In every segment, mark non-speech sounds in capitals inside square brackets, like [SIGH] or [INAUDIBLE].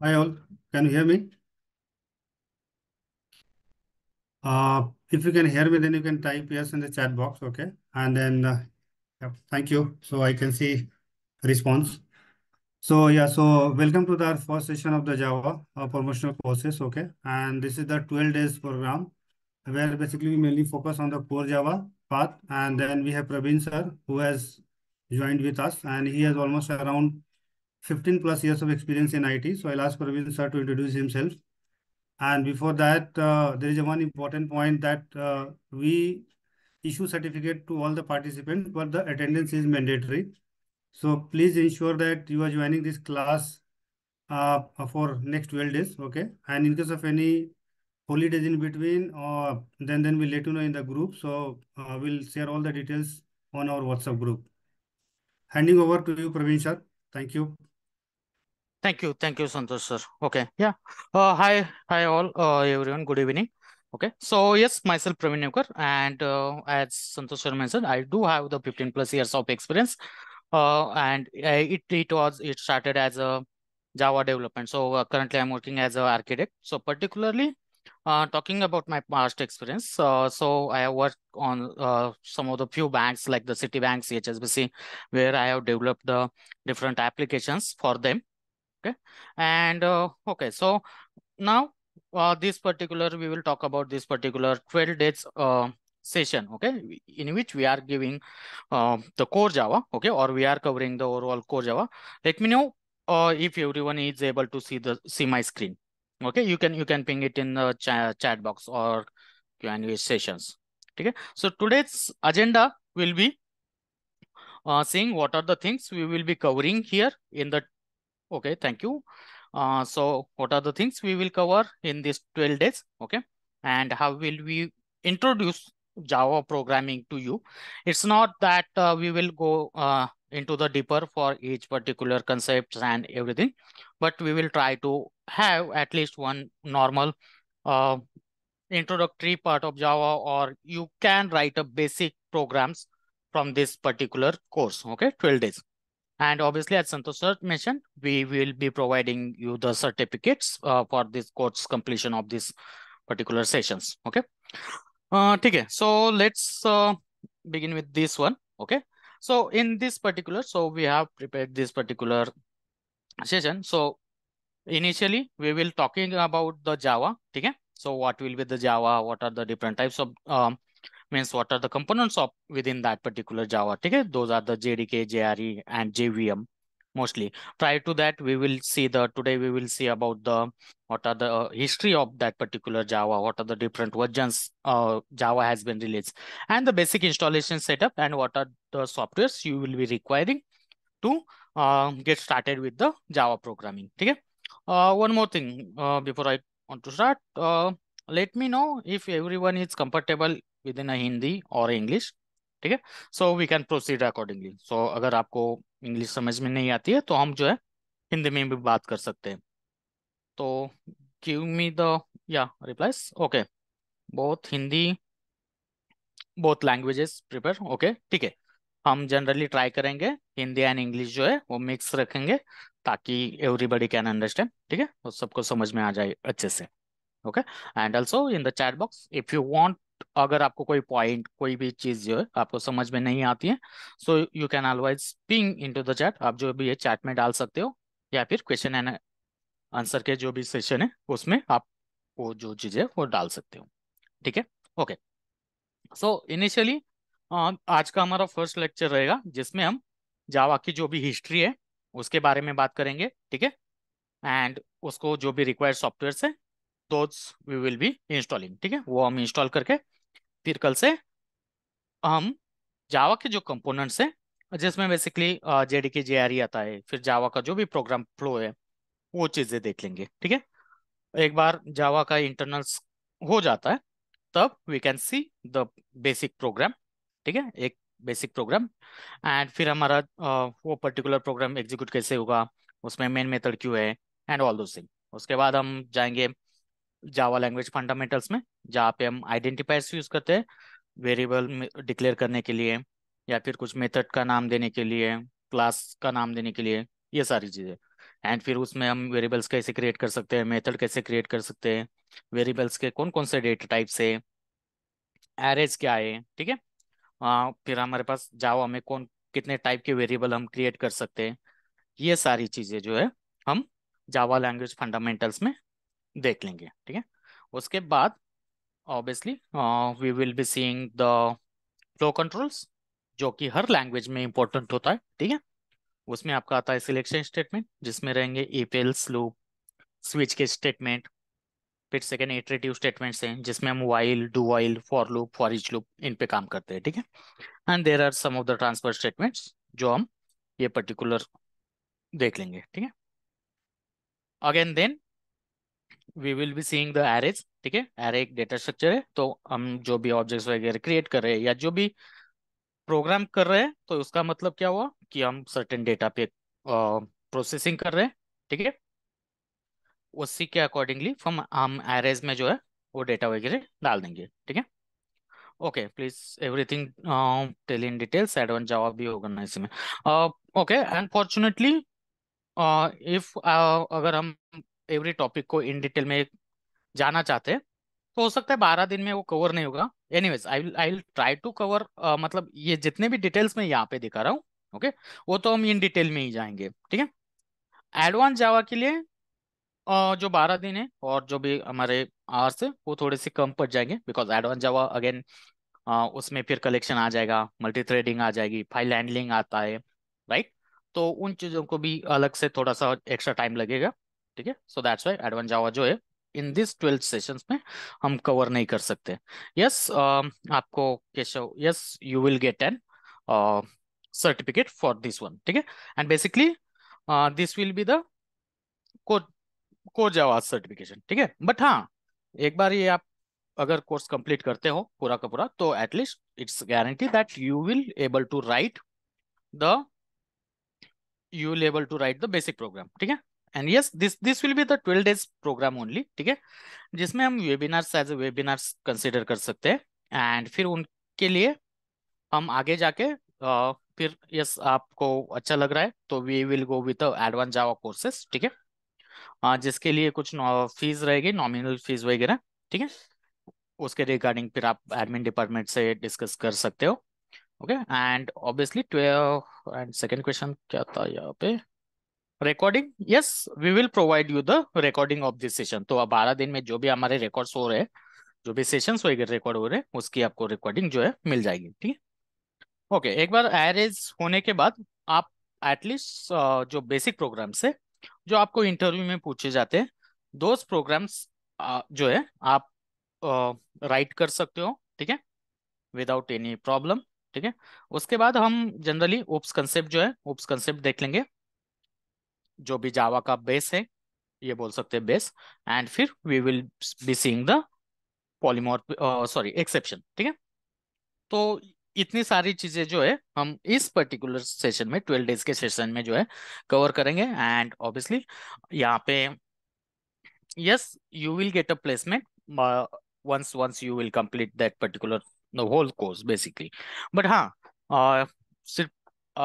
Hi all, can you hear me? Uh, if you can hear me, then you can type yes in the chat box, okay? And then, uh, yeah, thank you. So I can see response. So yeah, so welcome to the first session of the Java uh, promotional courses, okay? And this is the 12 days program where basically we mainly focus on the core Java path. And then we have Praveen sir who has joined with us and he has almost around 15 plus years of experience in IT. So I'll ask Praveen sir to introduce himself. And before that, uh, there is one important point that uh, we issue certificate to all the participants, but the attendance is mandatory. So please ensure that you are joining this class uh, for next 12 days, okay? And in case of any holidays in between, uh, then, then we'll let you know in the group. So uh, we'll share all the details on our WhatsApp group. Handing over to you, Praveen sir. Thank you. Thank you. Thank you, Santosh, sir. Okay. Yeah. Uh, hi. Hi, all. Uh, everyone. Good evening. Okay. So, yes, myself, Praveen Yukar. And uh, as Santosh sir mentioned, I do have the 15 plus years of experience. Uh, and uh, it, it was, it started as a Java development. So, uh, currently I'm working as an architect. So, particularly uh, talking about my past experience, uh, so I have worked on uh, some of the few banks like the Citibank, CHSBC, where I have developed the different applications for them. Okay, and uh, okay, so now uh, this particular we will talk about this particular 12 days uh, session. Okay, in which we are giving the core Java. Okay, or we are covering the overall core Java. Let me know if everyone is able to see the see my screen okay you can you can ping it in the cha chat box or q&a sessions okay so today's agenda will be uh, seeing what are the things we will be covering here in the okay thank you uh, so what are the things we will cover in these 12 days okay and how will we introduce java programming to you it's not that uh, we will go uh, into the deeper for each particular concepts and everything but we will try to have at least one normal uh, introductory part of Java, or you can write a basic programs from this particular course, okay, 12 days. And obviously, as Santosh mentioned, we will be providing you the certificates uh, for this course completion of these particular sessions, okay. Uh, okay, so let's uh, begin with this one, okay. So in this particular, so we have prepared this particular session. So initially we will talking about the Java. Okay. So what will be the Java? What are the different types of um, means what are the components of within that particular Java? Okay. Those are the JDK, JRE and JVM mostly. Prior to that, we will see the today we will see about the what are the uh, history of that particular Java, what are the different versions uh, Java has been released, and the basic installation setup and what are the softwares you will be requiring to get started with the Java programming. Okay. one more thing uh, before I want to start. Uh, let me know if everyone is comfortable within a Hindi or English. ठीक है so we can proceed accordingly so अगर आपको English समझ में नहीं आती है तो हम जो है हिंदी में भी बात कर सकते हैं तो गिव मी द या replies okay both Hindi both languages prepare okay ठीक है हम जनरली ट्राई करेंगे हिंदी एंड इंग्लिश जो है वो मिक्स रखेंगे ताकि एवरीबडी कैन अंडरस्टैंड ठीक है वो सबको समझ में आ जाए अच्छे से okay and also in the chat box if you want अगर आपको कोई पॉइंट कोई भी चीज जो है आपको समझ में नहीं आती है so you can always ping into the chat आप जो भी है चैट में डाल सकते हो या फिर क्वेश्चन एंड आंसर के जो भी सेशन है उसमें आप वो जो चीज़ है वो डाल सकते हो ठीक है ओके सो इनिशियली हाँ, आज का हमारा फर्स्ट लेक्चर रहेगा जिसमें हम जावा की जो भी हिस्ट्री है उसके बारे में बात करेंगे ठीक है एंड उसको जो भी रिक्वायर्ड सॉफ्टवेयर है those we will be installing ठीक है वो हम इंस्टॉल करके फिर कल से हम जावा के जो कंपोनेंट्स हैं जिसमें बेसिकली जे डी के जे आर ई आता है फिर जावा का जो भी प्रोग्राम फ्लो है वो चीज़ें देख लेंगे ठीक है एक बार जावा का इंटरनल्स हो जाता है तब we can see the basic program ठीक है एक बेसिक प्रोग्राम एंड फिर हमारा वो पर्टिकुलर प्रोग्राम एग्जीक्यूट कैसे होगा उसमें मेन मेथड क्यों है एंड ऑल दो थिंग उसके बाद हम जाएंगे जावा लैंग्वेज फंडामेंटल्स में जहाँ पे हम आइडेंटिफायर्स यूज़ करते हैं वेरिएबल डिक्लेयर करने के लिए या फिर कुछ मेथड का नाम देने के लिए क्लास का नाम देने के लिए ये सारी चीज़ें एंड फिर उसमें हम वेरिएबल्स कैसे क्रिएट कर सकते हैं मेथड कैसे क्रिएट कर सकते हैं वेरिएबल्स के कौन कौन से डेटा टाइप्स है एरेज क्या है ठीक है आ, हाँ, फिर हमारे पास जावा में कौन कितने टाइप के वेरिएबल हम क्रिएट कर सकते हैं ये सारी चीज़ें जो है हम जावा लैंग्वेज फंडामेंटल्स में देख लेंगे ठीक है उसके बाद obviously we will be seeing the flow controls जो कि हर लैंग्वेज में इंपॉर्टेंट होता है ठीक है उसमें आपका आता है सिलेक्शन स्टेटमेंट जिसमें रहेंगे ईपेल्स लूप स्विच के स्टेटमेंट फिर सेकेंड इटरेटिव स्टेटमेंट्स हैं जिसमें हम while do while for loop for each loop इन पे काम करते हैं ठीक है and there are some of the transfer statements जो हम ये पर्टिकुलर देख लेंगे ठीक है again then we will be seeing the arrays ठीक है एरे एक डेटा स्ट्रक्चर है तो हम जो भी ऑब्जेक्ट्स वगैरह क्रिएट कर रहे हैं या जो भी प्रोग्राम कर रहे हैं तो उसका मतलब क्या हुआ कि हम सर्टेन डेटा पे प्रोसेसिंग कर रहे हैं ठीक है उसी के अकॉर्डिंगली हम हम एरेज में जो है वो डेटा वगैरह डाल देंगे ठीक है okay please everything tell in details advance जवाब भी होगा ना इसमें ओके अनफॉर्चुनेटली इफ अगर हम एवरी टॉपिक को इन डिटेल में जाना चाहते हैं तो हो सकता है बारह दिन में वो कवर नहीं होगा anyways I will I will try to cover मतलब ये जितने भी डिटेल्स मैं यहाँ पे दिखा रहा हूँ ओके okay? वो तो हम इन डिटेल में ही जाएंगे ठीक है एडवांस जावा के लिए जो बारह दिन है और जो भी हमारे आवर्स है वो थोड़े से कम पड़ जाएंगे बिकॉज एडवांस जावा अगेन उसमें फिर कलेक्शन आ जाएगा मल्टी थ्रेडिंग आ जाएगी फाइल हैंडलिंग आता है राइट तो उन चीज़ों को भी अलग से थोड़ा सा एक्स्ट्रा टाइम लगेगा ठीक है so that's why advance Java जो है इन दिस ट्वेल्थ सेशन में हम कवर नहीं कर सकते यस yes, uh, आपको Keshav yes you will get an certificate for this one ठीक है and basically this will be the course Java certification ठीक है बट हाँ एक बार ये आप अगर कोर्स कंप्लीट करते हो पूरा का पूरा तो at least it's guarantee that you will able to write the you will able to write the basic program ठीक है and yes this this will be the twelve days program only ठीक है जिसमें हम webinars as a webinars consider कर सकते हैं and फिर उनके लिए हम आगे जाके आ, फिर यस आपको अच्छा लग रहा है तो we will go with advance Java courses ठीक है हाँ, जिसके लिए कुछ फीस रहेगी नॉमिनल फीस वगैरह ठीक है उसके रिगार्डिंग फिर आप एडमिन डिपार्टमेंट से डिस्कस कर सकते हो okay and obviously and second question क्या था यहाँ पे recording yes we will provide you the recording of this session तो अब बारह दिन में जो भी हमारे रिकॉर्ड्स हो रहे हैं जो भी सेशन वगैरह रिकॉर्ड हो रहे हैं उसकी आपको रिकॉर्डिंग जो है मिल जाएगी ठीक है ओके एक बार एरेज होने के बाद आप एटलीस्ट जो बेसिक प्रोग्राम्स है जो आपको इंटरव्यू में पूछे जाते हैं प्रोग्राम्स जो है आप राइट कर सकते हो ठीक है विदाउट एनी प्रॉब्लम ठीक है उसके बाद हम जनरली ओप्स कंसेप्ट जो है ओप्स कंसेप्ट देख लेंगे जो भी जावा का बेस है ये बोल सकते हैं बेस एंड फिर we will be seeing the polymorph sorry exception ठीक है तो इतनी सारी चीजें जो है हम इस पर्टिकुलर सेशन में ट्वेल्व डेज के सेशन में जो है कवर करेंगे एंड ऑब्वियसली यहाँ पे yes you will get a placement once once you will complete that particular the whole course basically but हाँ uh, सिर्फ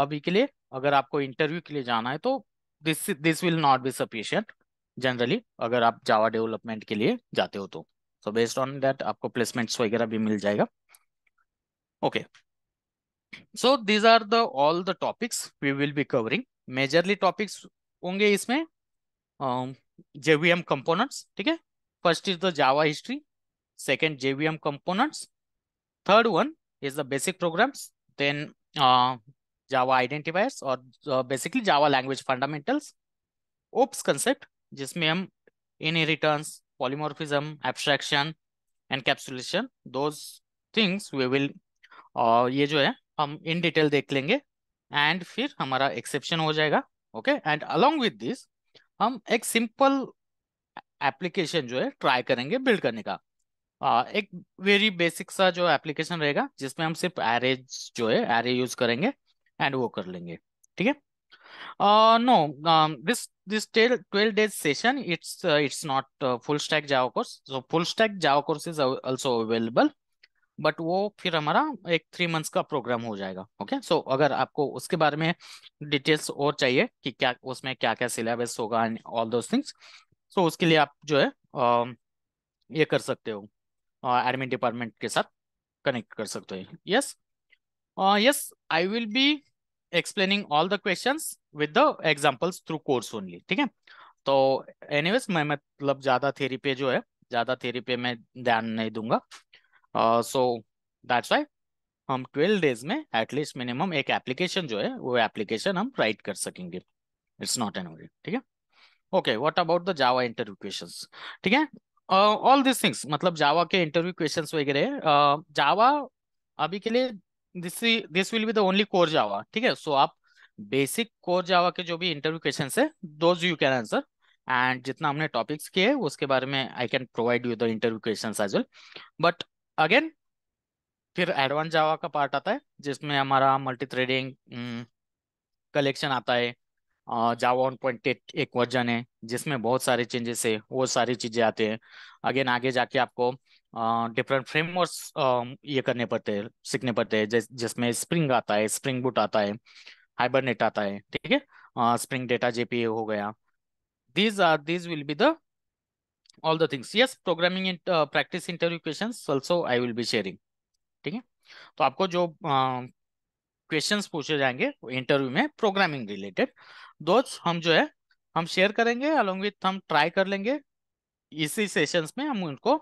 अभी के लिए अगर आपको इंटरव्यू के लिए जाना है तो this this will not be sufficient generally अगर आप जावा डेवलपमेंट के लिए जाते हो तो सो बेस्ड ऑन दैट आपको प्लेसमेंट्स वगैरह भी मिल जाएगा Okay. So these are the all the topics we will be covering. Majorly topics onge is me um JVM components. Okay. First is the Java history, second JVM components, third one is the basic programs, then uh, Java identifiers or uh, basically Java language fundamentals, OOPS concept, JSMM, inheritance, polymorphism, abstraction, encapsulation, those things we will और ये जो है हम in detail देख लेंगे and फिर हमारा exception हो जाएगा okay and along with this हम एक सिंपल एप्लीकेशन जो है ट्राई करेंगे बिल्ड करने का आ, एक वेरी बेसिक सा जो एप्लीकेशन रहेगा जिसमें हम सिर्फ एरे जो है एरे यूज करेंगे एंड वो कर लेंगे ठीक है no this this twelve days session it's it's not full stack Java course so full stack Java course is also available but वो फिर हमारा एक थ्री मंथ्स का प्रोग्राम हो जाएगा ओके सो so, अगर आपको उसके बारे में डिटेल्स और चाहिए कि क्या उसमें क्या क्या सिलेबस होगा and all those things so उसके लिए आप जो है आ, ये कर सकते हो एडमिन डिपार्टमेंट के साथ कनेक्ट कर सकते हो yes yes I will be explaining all the question with the examples through course only ठीक है तो एनीवेज मैं मतलब ज़्यादा थेरी पे जो है ज़्यादा थेरी पे मैं ध्यान नहीं दूंगा सो दैट्स वाई हम ट्वेल्व डेज में एटलीस्ट मिनिमम एक एप्लीकेशन जो है वो एप्लीकेशन हम राइट कर सकेंगे इट्स नॉट एन ओरी ठीक है okay what about the Java interview question ठीक है ऑल दिस थिंग्स मतलब जावा के इंटरव्यू क्वेश्चन वगैरह जावा uh, अभी के लिए this this will be the only core Java ठीक है सो आप बेसिक कोर जावा के जो भी इंटरव्यू क्वेश्चन है those you can answer and जितना हमने टॉपिक्स किए उसके बारे में I can provide you the interview question as well but again फिर एडवांस जावा का पार्ट आता है जिसमें हमारा मल्टी थ्रेडिंग कलेक्शन आता है जावा वन पॉइंट एट एक वर्जन है जिसमें बहुत सारे चेंजेस है वो सारी चीजें आते हैं अगेन आगे जाके आपको डिफरेंट फ्रेमवर्क ये करने पड़ते हैं सीखने पड़ते हैं जिस, जिसमें स्प्रिंग आता है स्प्रिंग बुट आता है हाइबरनेट आता है ठीक है स्प्रिंग डेटा जेपीए हो गया these are these will be the all the things yes programming and uh, practice interview questions also i will be sharing ठीक है तो आपको जो क्वेश्चंस uh, पूछे जाएंगे इंटरव्यू में प्रोग्रामिंग रिलेटेड दोस्त हम जो है हम शेयर करेंगे अलोंग विथ हम ट्राई कर लेंगे इसी सेशंस में हम उनको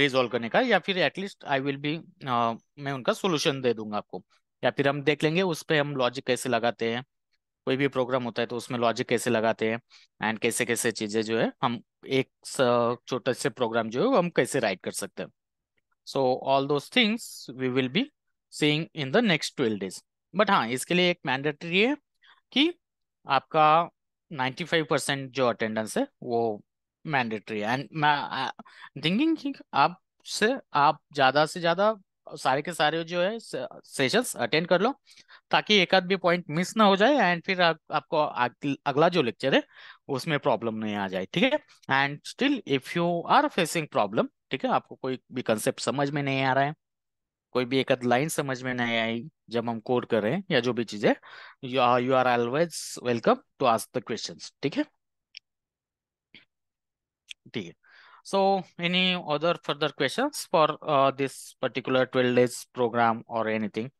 रिजॉल्व करने का या फिर एटलीस्ट आई विल बी मैं उनका सोल्यूशन दे दूंगा आपको या फिर हम देख लेंगे उस पर हम लॉजिक कैसे लगाते हैं कोई भी प्रोग्राम होता है तो उसमें लॉजिक कैसे लगाते हैं एंड कैसे कैसे चीज़ें जो है हम एक छोटे से प्रोग्राम जो है हम कैसे राइट कर सकते हैं so all those things we will be seeing in the next twelve days but हाँ इसके लिए एक मैंडेटरी है कि आपका 95 परसेंट जो अटेंडेंस है वो मैंडेटरी है एंड मैं थिंकिंग कि आप से आप ज़्यादा से ज़्यादा सारे के सारे जो है सेशंस अटेंड कर लो ताकि एक आध भी पॉइंट मिस ना हो जाए एंड फिर आप, आपको अगला जो लेक्चर है उसमें प्रॉब्लम नहीं आ जाए ठीक है and still if you are facing problem ठीक है आपको कोई भी कंसेप्ट समझ में नहीं आ रहा है कोई भी एक आध लाइन समझ में नहीं आई जब हम कोड कर रहे हैं या जो भी चीज है you are always welcome to ask the question ठीक है ठीक है so any other further questions for uh, this particular 12 days program or anything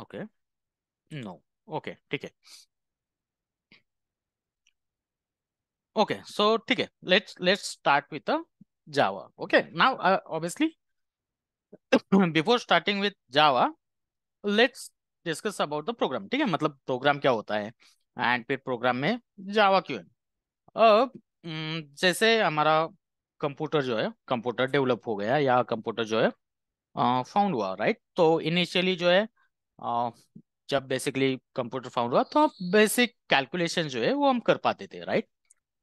okay no okay ठीक है ओके सो ठीक है let's let's start with a Java okay now obviously before starting with Java let's discuss about the program ठीक है मतलब programme क्या होता है एंड फिर प्रोग्राम में जावा क्यों है अब mm, जैसे हमारा कंप्यूटर जो है कंप्यूटर डेवलप हो गया या कंप्यूटर जो है फाउंड uh, हुआ राइट तो इनिशियली जो है जब बेसिकली कंप्यूटर फाउंड हुआ तो बेसिक कैलकुलेशन जो है वो हम कर पाते थे राइट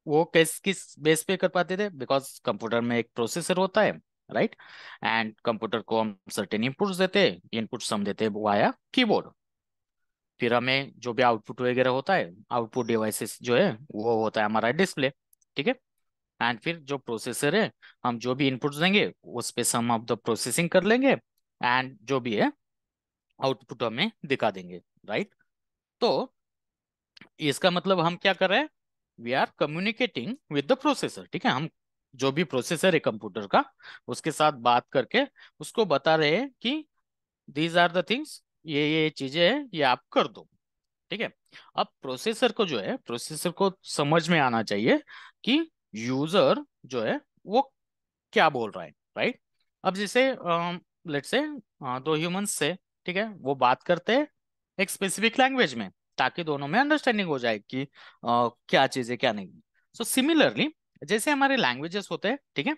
वो किस किस बेस पे कर पाते थे बिकॉज कंप्यूटर में एक प्रोसेसर होता है राइट एंड कंप्यूटर को हम सर्टेन इनपुट देते इनपुट हम देते वो आया कीबोर्ड फिर हमें जो भी आउटपुट वगैरह होता है आउटपुट डिवाइसेस जो है वो होता है हमारा डिस्प्ले ठीक है एंड फिर जो प्रोसेसर है हम जो भी इनपुट देंगे उस पे सम ऑफ द प्रोसेसिंग कर लेंगे एंड जो भी है आउटपुट हमें दिखा देंगे राइट तो इसका मतलब हम क्या कर रहे हैं we are communicating with the processor ठीक है हम जो भी प्रोसेसर है कंप्यूटर का उसके साथ बात करके उसको बता रहे हैं कि दीज आर द थिंग्स ये ये चीजें है ये आप कर दो ठीक है अब प्रोसेसर को जो है प्रोसेसर को समझ में आना चाहिए कि यूजर जो है वो क्या बोल रहा है राइट अब जैसे लेट्स से दो ह्यूमंस से ठीक है वो बात करते हैं एक स्पेसिफिक लैंग्वेज में ताकि दोनों में अंडरस्टैंडिंग हो जाए कि आ, क्या चीज है क्या नहीं सो so, सिमिलरली जैसे हमारे लैंग्वेजेस होते हैं ठीक है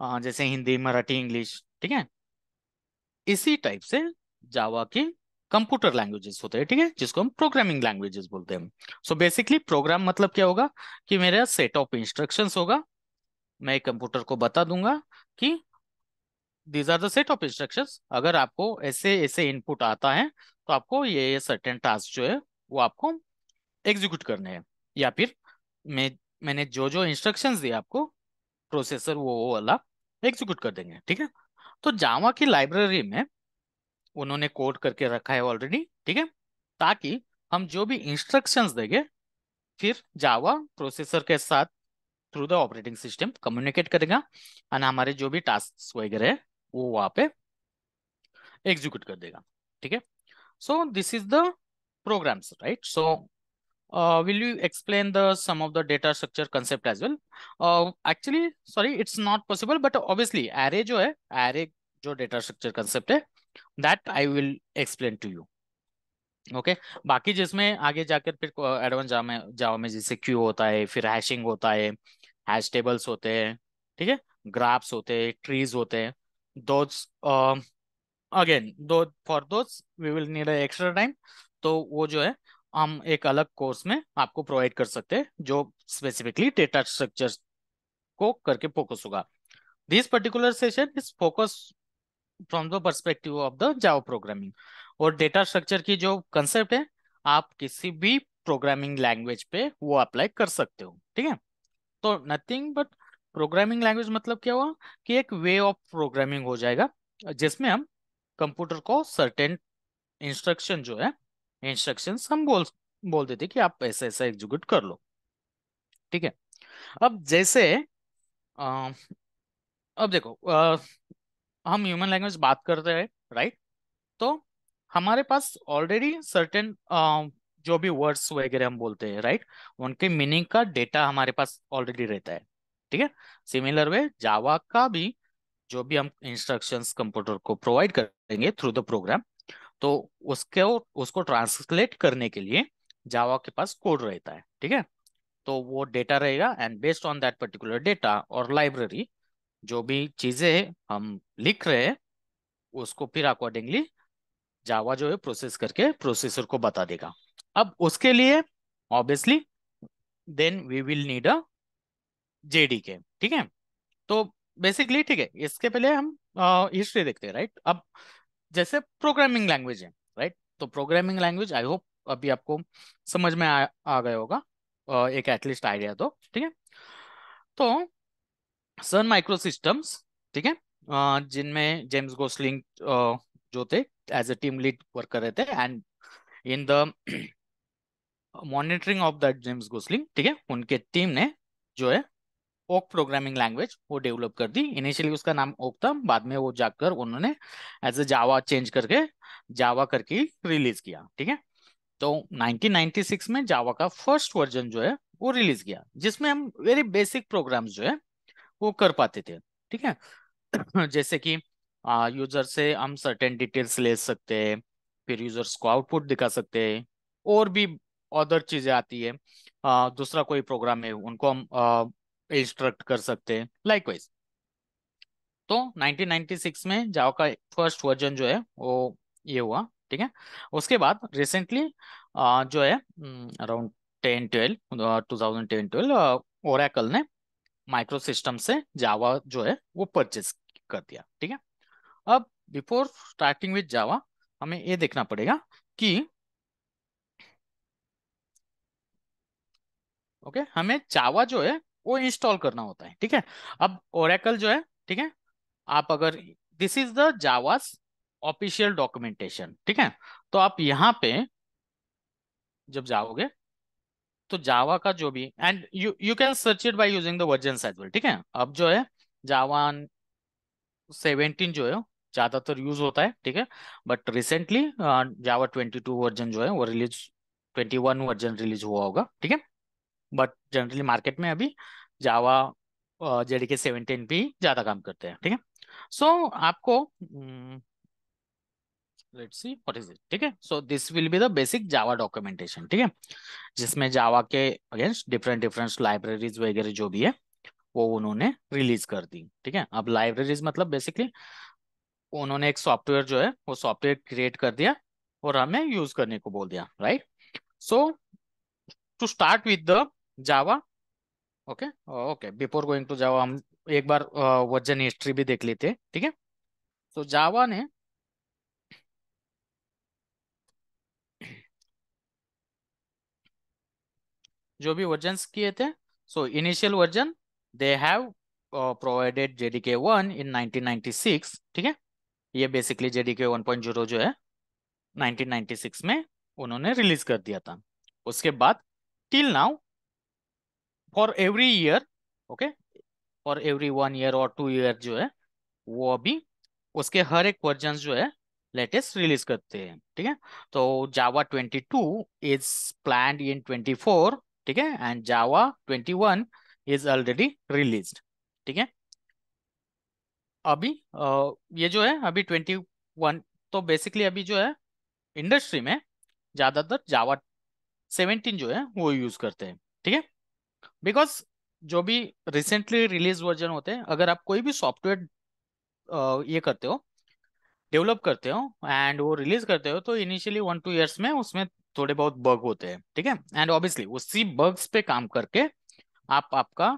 आ, जैसे हिंदी मराठी इंग्लिश ठीक है इसी टाइप से जावा की कंप्यूटर लैंग्वेजेस होते हैं ठीक है जिसको हम प्रोग्रामिंग लैंग्वेजेस बोलते हैं सो बेसिकली प्रोग्राम मतलब क्या होगा कि मेरा सेट ऑफ इंस्ट्रक्शंस होगा मैं कंप्यूटर को बता दूंगा कि these are the set of instruction अगर आपको ऐसे ऐसे इनपुट आता है तो आपको ये सर्टेन टास्क जो है वो आपको एग्जीक्यूट करने हैं या फिर मैं मैंने जो जो इंस्ट्रक्शन दिए आपको प्रोसेसर वो वो वाला एग्जीक्यूट कर देंगे ठीक है तो जावा की लाइब्रेरी में उन्होंने कोड करके रखा है ऑलरेडी ठीक है ताकि हम जो भी इंस्ट्रक्शंस देंगे फिर जावा प्रोसेसर के साथ through the operating system communicate करेगा और हमारे जो भी टास्क वगैरह वो वहां पे एग्जीक्यूट कर देगा ठीक है so this is the programs right so uh, will you explain the some of the data structure concept as well uh, actually sorry it's not possible but obviously array jo hai array jo data structure concept hai that i will explain to you okay okay? बाकी जिसमें आगे जाकर फिर advance जावा में जावा में जैसे Q होता है फिर हैशिंग होता है हैश टेबल्स होते हैं ठीक है ग्राफ्स होते हैं ट्रीज होते हैं those um, again again for those we will need a extra time तो वो जो है हम एक अलग कोर्स में आपको प्रोवाइड कर सकते हैं जो स्पेसिफिकली डेटा स्ट्रक्चर को करके फोकस होगा this particular session is focus from the perspective of the Java programming और डेटा स्ट्रक्चर की जो कंसेप्ट है आप किसी भी प्रोग्रामिंग लैंग्वेज पे वो अप्लाई कर सकते हो ठीक है तो नथिंग बट प्रोग्रामिंग लैंग्वेज मतलब क्या हुआ कि एक वे ऑफ प्रोग्रामिंग हो जाएगा जिसमें हम कंप्यूटर को सर्टेन इंस्ट्रक्शन जो है इंस्ट्रक्शन हम बोल बोल देते कि आप ऐसा ऐसा एग्जीक्यूट कर लो ठीक है अब जैसे आ, अब देखो आ, हम ह्यूमन लैंग्वेज बात करते हैं राइट तो हमारे पास ऑलरेडी सर्टेन जो भी वर्ड्स वगैरह हम बोलते हैं राइट उनके मीनिंग का डेटा हमारे पास ऑलरेडी रहता है ठीक है सिमिलर वे जावा का भी जो भी हम इंस्ट्रक्शंस कंप्यूटर को प्रोवाइड करेंगे थ्रू द प्रोग्राम तो उसके उसको ट्रांसलेट करने के लिए जावा के पास कोड रहता है ठीक है तो वो डेटा रहेगा and based on that particular data और लाइब्रेरी जो भी चीजें हम लिख रहे हैं उसको फिर अकॉर्डिंगली जावा जो है प्रोसेस करके प्रोसेसर को बता देगा अब उसके लिए obviously then we will need a JDK ठीक है तो बेसिकली ठीक है इसके पहले हम हिस्ट्री देखते हैं राइट अब जैसे प्रोग्रामिंग लैंग्वेज है राइट तो प्रोग्रामिंग लैंग्वेज आई होप अभी आपको समझ में आ, आ गया होगा एक एटलीस्ट आइडिया तो ठीक है तो सन माइक्रो सिस्टम्स ठीक है जिनमें जेम्स गोसलिंग जो थे as a team lead work कर रहे थे and in the monitoring of that James Gosling ठीक है उनके टीम ने जो है ओक प्रोग्रामिंग लैंग्वेज वो डेवलप कर दी इनिशियली उसका नाम ओक था बाद में वो जाकर उन्होंने एज ए जावा चेंज करके जावा करके रिलीज किया ठीक है तो 1996 में जावा का फर्स्ट वर्जन जो है वो रिलीज किया जिसमें हम वेरी बेसिक प्रोग्राम्स जो है वो कर पाते थे ठीक है [CLEARS THROAT] जैसे कि यूजर से हम सर्टेन डिटेल्स ले सकते हैं फिर यूजर्स को आउटपुट दिखा सकते हैं और भी अदर चीजें आती है आ, दूसरा कोई प्रोग्राम है उनको हम इंस्ट्रक्ट कर सकते हैं लाइकवाइज तो 1996 में जावा का फर्स्ट वर्जन जो है वो ये हुआ ठीक है उसके बाद रिसेंटली जो है around ten twelve two thousand ten twelve Oracle ने माइक्रो सिस्टम से जावा जो है वो परचेज कर दिया ठीक है अब बिफोर स्टार्टिंग विद जावा हमें ये देखना पड़ेगा कि ओके okay, हमें जावा जो है वो इंस्टॉल करना होता है ठीक है अब ओरेकल जो है ठीक है आप अगर this is the Java's official documentation ठीक है तो आप यहाँ पे जब जाओगे तो जावा का जो भी and you you can search it by using the version as ठीक है अब जो है जावान सेवेंटीन जो है ज्यादातर यूज होता है ठीक है but recently Java twenty two version जो है वो release twenty one version release हुआ होगा ठीक है बट जनरली मार्केट में अभी जावा जेडी के सेवनटीन भी ज्यादा काम करते हैं ठीक है सो so, आपको let's see what is it ठीक है so this will be the basic Java documentation ठीक है जिसमें जावा के अगेंस्ट डिफरेंट डिफरेंट लाइब्रेरीज वगैरह जो भी है वो उन्होंने रिलीज कर दी ठीक है अब लाइब्रेरीज मतलब बेसिकली उन्होंने एक सॉफ्टवेयर जो है वो सॉफ्टवेयर क्रिएट कर दिया और हमें यूज करने को बोल दिया right so to start with the Java okay okay before going to Java हम एक बार वर्जन हिस्ट्री भी देख लेते ठीक है तो जावा ने जो भी वर्जन किए थे so initial version they have provided JDK one in 1996 ठीक है ये बेसिकली जेडीके 1.0 जो है 1996 में उन्होंने रिलीज कर दिया था उसके बाद till now for every year okay for every one year और टू ईयर जो है वो अभी उसके हर एक वर्जन जो है लेटेस्ट रिलीज करते हैं ठीक है तो जावा 22 इज प्लान इन 24 ठीक है and Java 21 is already release ठीक है अभी ये जो है अभी 21 तो बेसिकली अभी जो है इंडस्ट्री में ज़्यादातर जावा 17 जो है वो यूज़ करते हैं ठीक है बिकॉज जो भी रिसेंटली रिलीज वर्जन होते हैं अगर आप कोई भी सॉफ्टवेयर ये करते हो डेवलप करते हो एंड वो रिलीज करते हो तो इनिशियली वन टू ईयर्स में उसमें थोड़े बहुत बग होते हैं ठीक है एंड ऑब्वियसली उसी बग्स पे काम करके आप आपका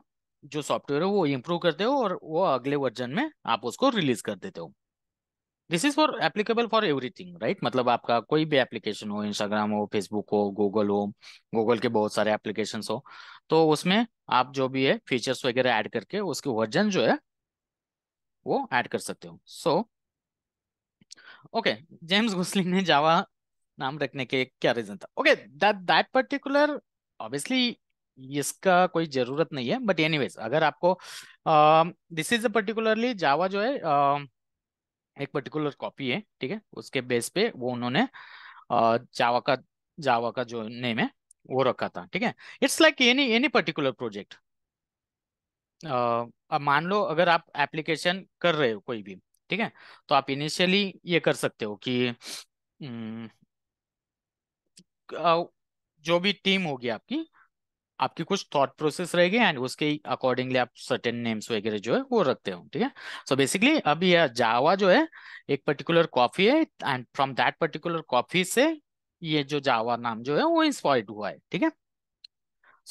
जो सॉफ्टवेयर है वो इम्प्रूव करते हो और वो अगले वर्जन में आप उसको रिलीज कर देते हो this is for applicable for everything right मतलब आपका कोई भी एप्लीकेशन हो इंस्टाग्राम हो फेसबुक हो गूगल हो गूगल के बहुत सारे एप्लीकेशन हो तो उसमें आप जो भी है फीचर्स वगैरह ऐड करके उसके वर्जन जो है वो ऐड कर सकते हो सो ओके जेम्स गुस्लिंग ने जावा नाम रखने के क्या रीजन था okay that that particular obviously इसका कोई जरूरत नहीं है बट एनीवेज अगर आपको this is a particularly Java जो है uh, एक पर्टिकुलर कॉपी है ठीक है उसके बेस पे वो उन्होंने जावा का जावा का जो नेम है वो रखा था ठीक है it's like any any particular project अब मान लो अगर आप एप्लीकेशन कर रहे हो कोई भी ठीक है तो आप इनिशियली ये कर सकते हो कि हम्म, जो भी टीम होगी आपकी आपकी कुछ थॉट प्रोसेस रहेगी एंड उसके अकॉर्डिंगली आप सर्टेन नेम्स वगैरह जो है वो रखते हो ठीक है सो बेसिकली अभी यह जावा जो है एक पर्टिकुलर कॉफी है and from that particular coffee से ये जो जावा नाम जो है वो इंस्पायर्ड हुआ है ठीक है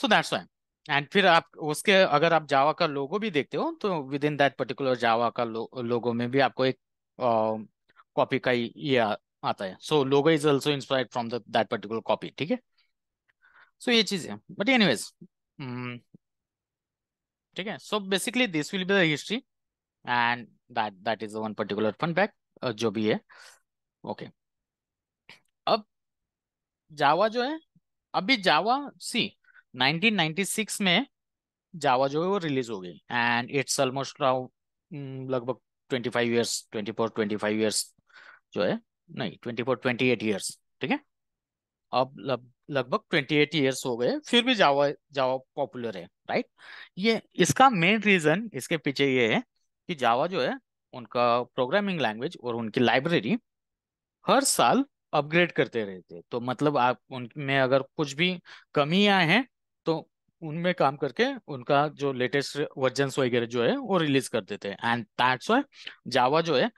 सो दैट्स वाई एंड फिर आप उसके अगर आप जावा का लोगो भी देखते हो तो within that particular Java का लो, लोगो में भी आपको एक कॉपी का ये आता है so logo is also inspired from that particular coffee ठीक है सो ये चीज है बट एनीवेज mm, ठीक है so basically this will be the history and that that is one particular fun fact जो भी है ओके okay. जावा जो है अभी जावा सी 1996 में जावा जो है वो रिलीज हो गई एंड इट्स ऑलमोस्ट लगभग 25 इयर्स 24 25 इयर्स जो है नहीं 24 28 इयर्स ठीक है अब लग, लगभग 28 इयर्स हो गए फिर भी जावा जावा पॉपुलर है राइट ये इसका मेन रीजन इसके पीछे ये है कि जावा जो है उनका प्रोग्रामिंग लैंग्वेज और उनकी लाइब्रेरी हर साल अपग्रेड करते रहते हैं तो मतलब आप उनमें अगर कुछ भी कमियां हैं तो उनमें काम करके उनका जो लेटेस्ट वर्जन वगैरह जो है वो रिलीज कर देते हैं एंड दैट्स वाई जावा जो है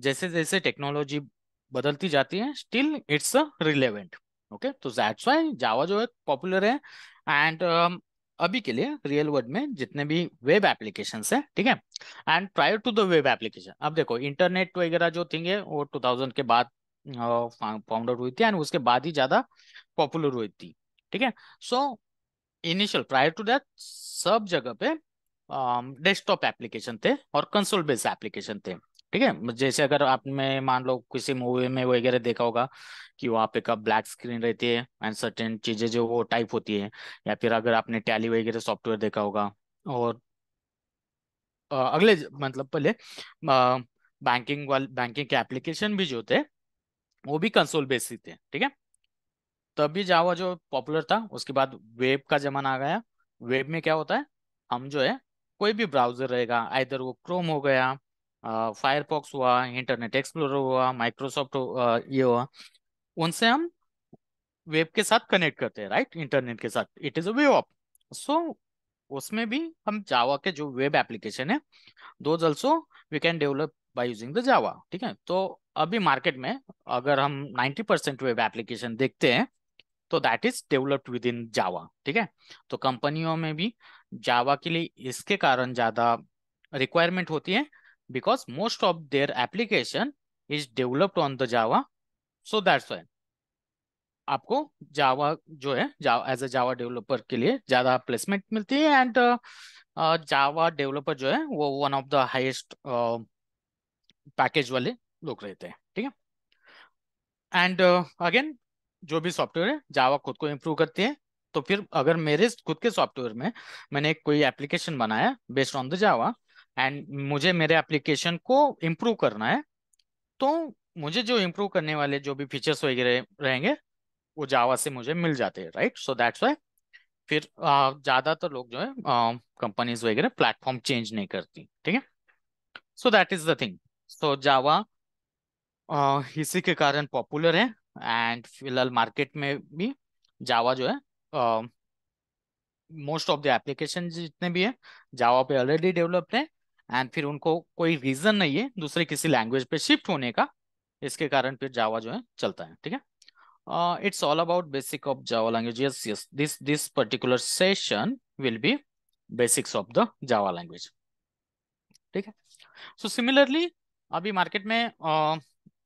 जैसे जैसे टेक्नोलॉजी बदलती जाती है स्टिल इट्स रिलेवेंट ओके तो दैट्स वाई जावा जो है पॉपुलर है एंड um, अभी के लिए रियल वर्ल्ड में जितने भी वेब एप्लीकेशन है ठीक है and prior to the web application अब देखो इंटरनेट वगैरह जो थिंग है वो 2000 के बाद फाउंडर हुई थी एंड उसके बाद ही ज्यादा पॉपुलर हुई थी ठीक है so initial prior to that सब जगह पे डेस्कटॉप एप्लीकेशन थे और कंसोल बेस्ड एप्लीकेशन थे ठीक है जैसे अगर आपने मान लो किसी मूवी में वगैरह देखा होगा कि वहाँ पे कब ब्लैक स्क्रीन रहती है एंड सर्टेन चीजें जो वो टाइप होती है या फिर अगर आपने टैली वगैरह सॉफ्टवेयर देखा होगा और अगले मतलब पहले बैंकिंग वाल बैंकिंग के एप्लीकेशन भी जो थे वो भी कंसोल बेसिस थे ठीक है तभी जावा जो पॉपुलर था उसके बाद वेब का जमाना आ गया वेब में क्या होता है हम जो है कोई भी ब्राउजर रहेगा आइधर वो क्रोम हो गया फायरफॉक्स हुआ इंटरनेट एक्सप्लोर हुआ माइक्रोसॉफ्ट ये हुआ उनसे हम वेब के साथ कनेक्ट करते हैं राइट इंटरनेट के साथ it is a web app so उसमें भी हम जावा के जो वेब एप्लीकेशन है दो also we can develop by using the Java ठीक है तो अभी मार्केट में अगर हम 90 परसेंट वेब एप्लीकेशन देखते हैं तो that is developed within Java ठीक है तो कंपनियों में भी जावा के लिए इसके कारण ज़्यादा रिक्वायरमेंट होती है because most of their application is developed on the Java so that's why आपको जावा जो है एज अ जावा डेवलपर के लिए ज़्यादा प्लेसमेंट मिलती है एंड जावा डेवलपर जो है वो one of the highest package वाले लोग रहते हैं ठीक है एंड अगेन uh, जो भी सॉफ्टवेयर है जावा खुद को इम्प्रूव करती है तो फिर अगर मेरे खुद के सॉफ्टवेयर में मैंने कोई एप्लीकेशन बनाया based on the Java and मुझे मेरे एप्लीकेशन को इम्प्रूव करना है तो मुझे जो इम्प्रूव करने वाले जो भी फीचर्स वगैरह रहेंगे वो जावा से मुझे मिल जाते हैं राइट सो दैट्स वाई फिर uh, ज़्यादातर लोग जो है कंपनीज uh, वगैरह प्लेटफॉर्म चेंज नहीं करती ठीक है so that is the thing तो जावा uh, इसी के कारण पॉपुलर है एंड फिलहाल मार्केट में भी जावा जो है मोस्ट ऑफ द एप्लीकेशन जितने भी है जावा पे ऑलरेडी डेवलप्ड है एंड फिर उनको कोई रीजन नहीं है दूसरे किसी लैंग्वेज पे शिफ्ट होने का इसके कारण फिर जावा जो है चलता है ठीक है it's all about basic of Java language yes yes this this particular session will be basics of the Java language ठीक है सो सिमिलरली अभी मार्केट में आ,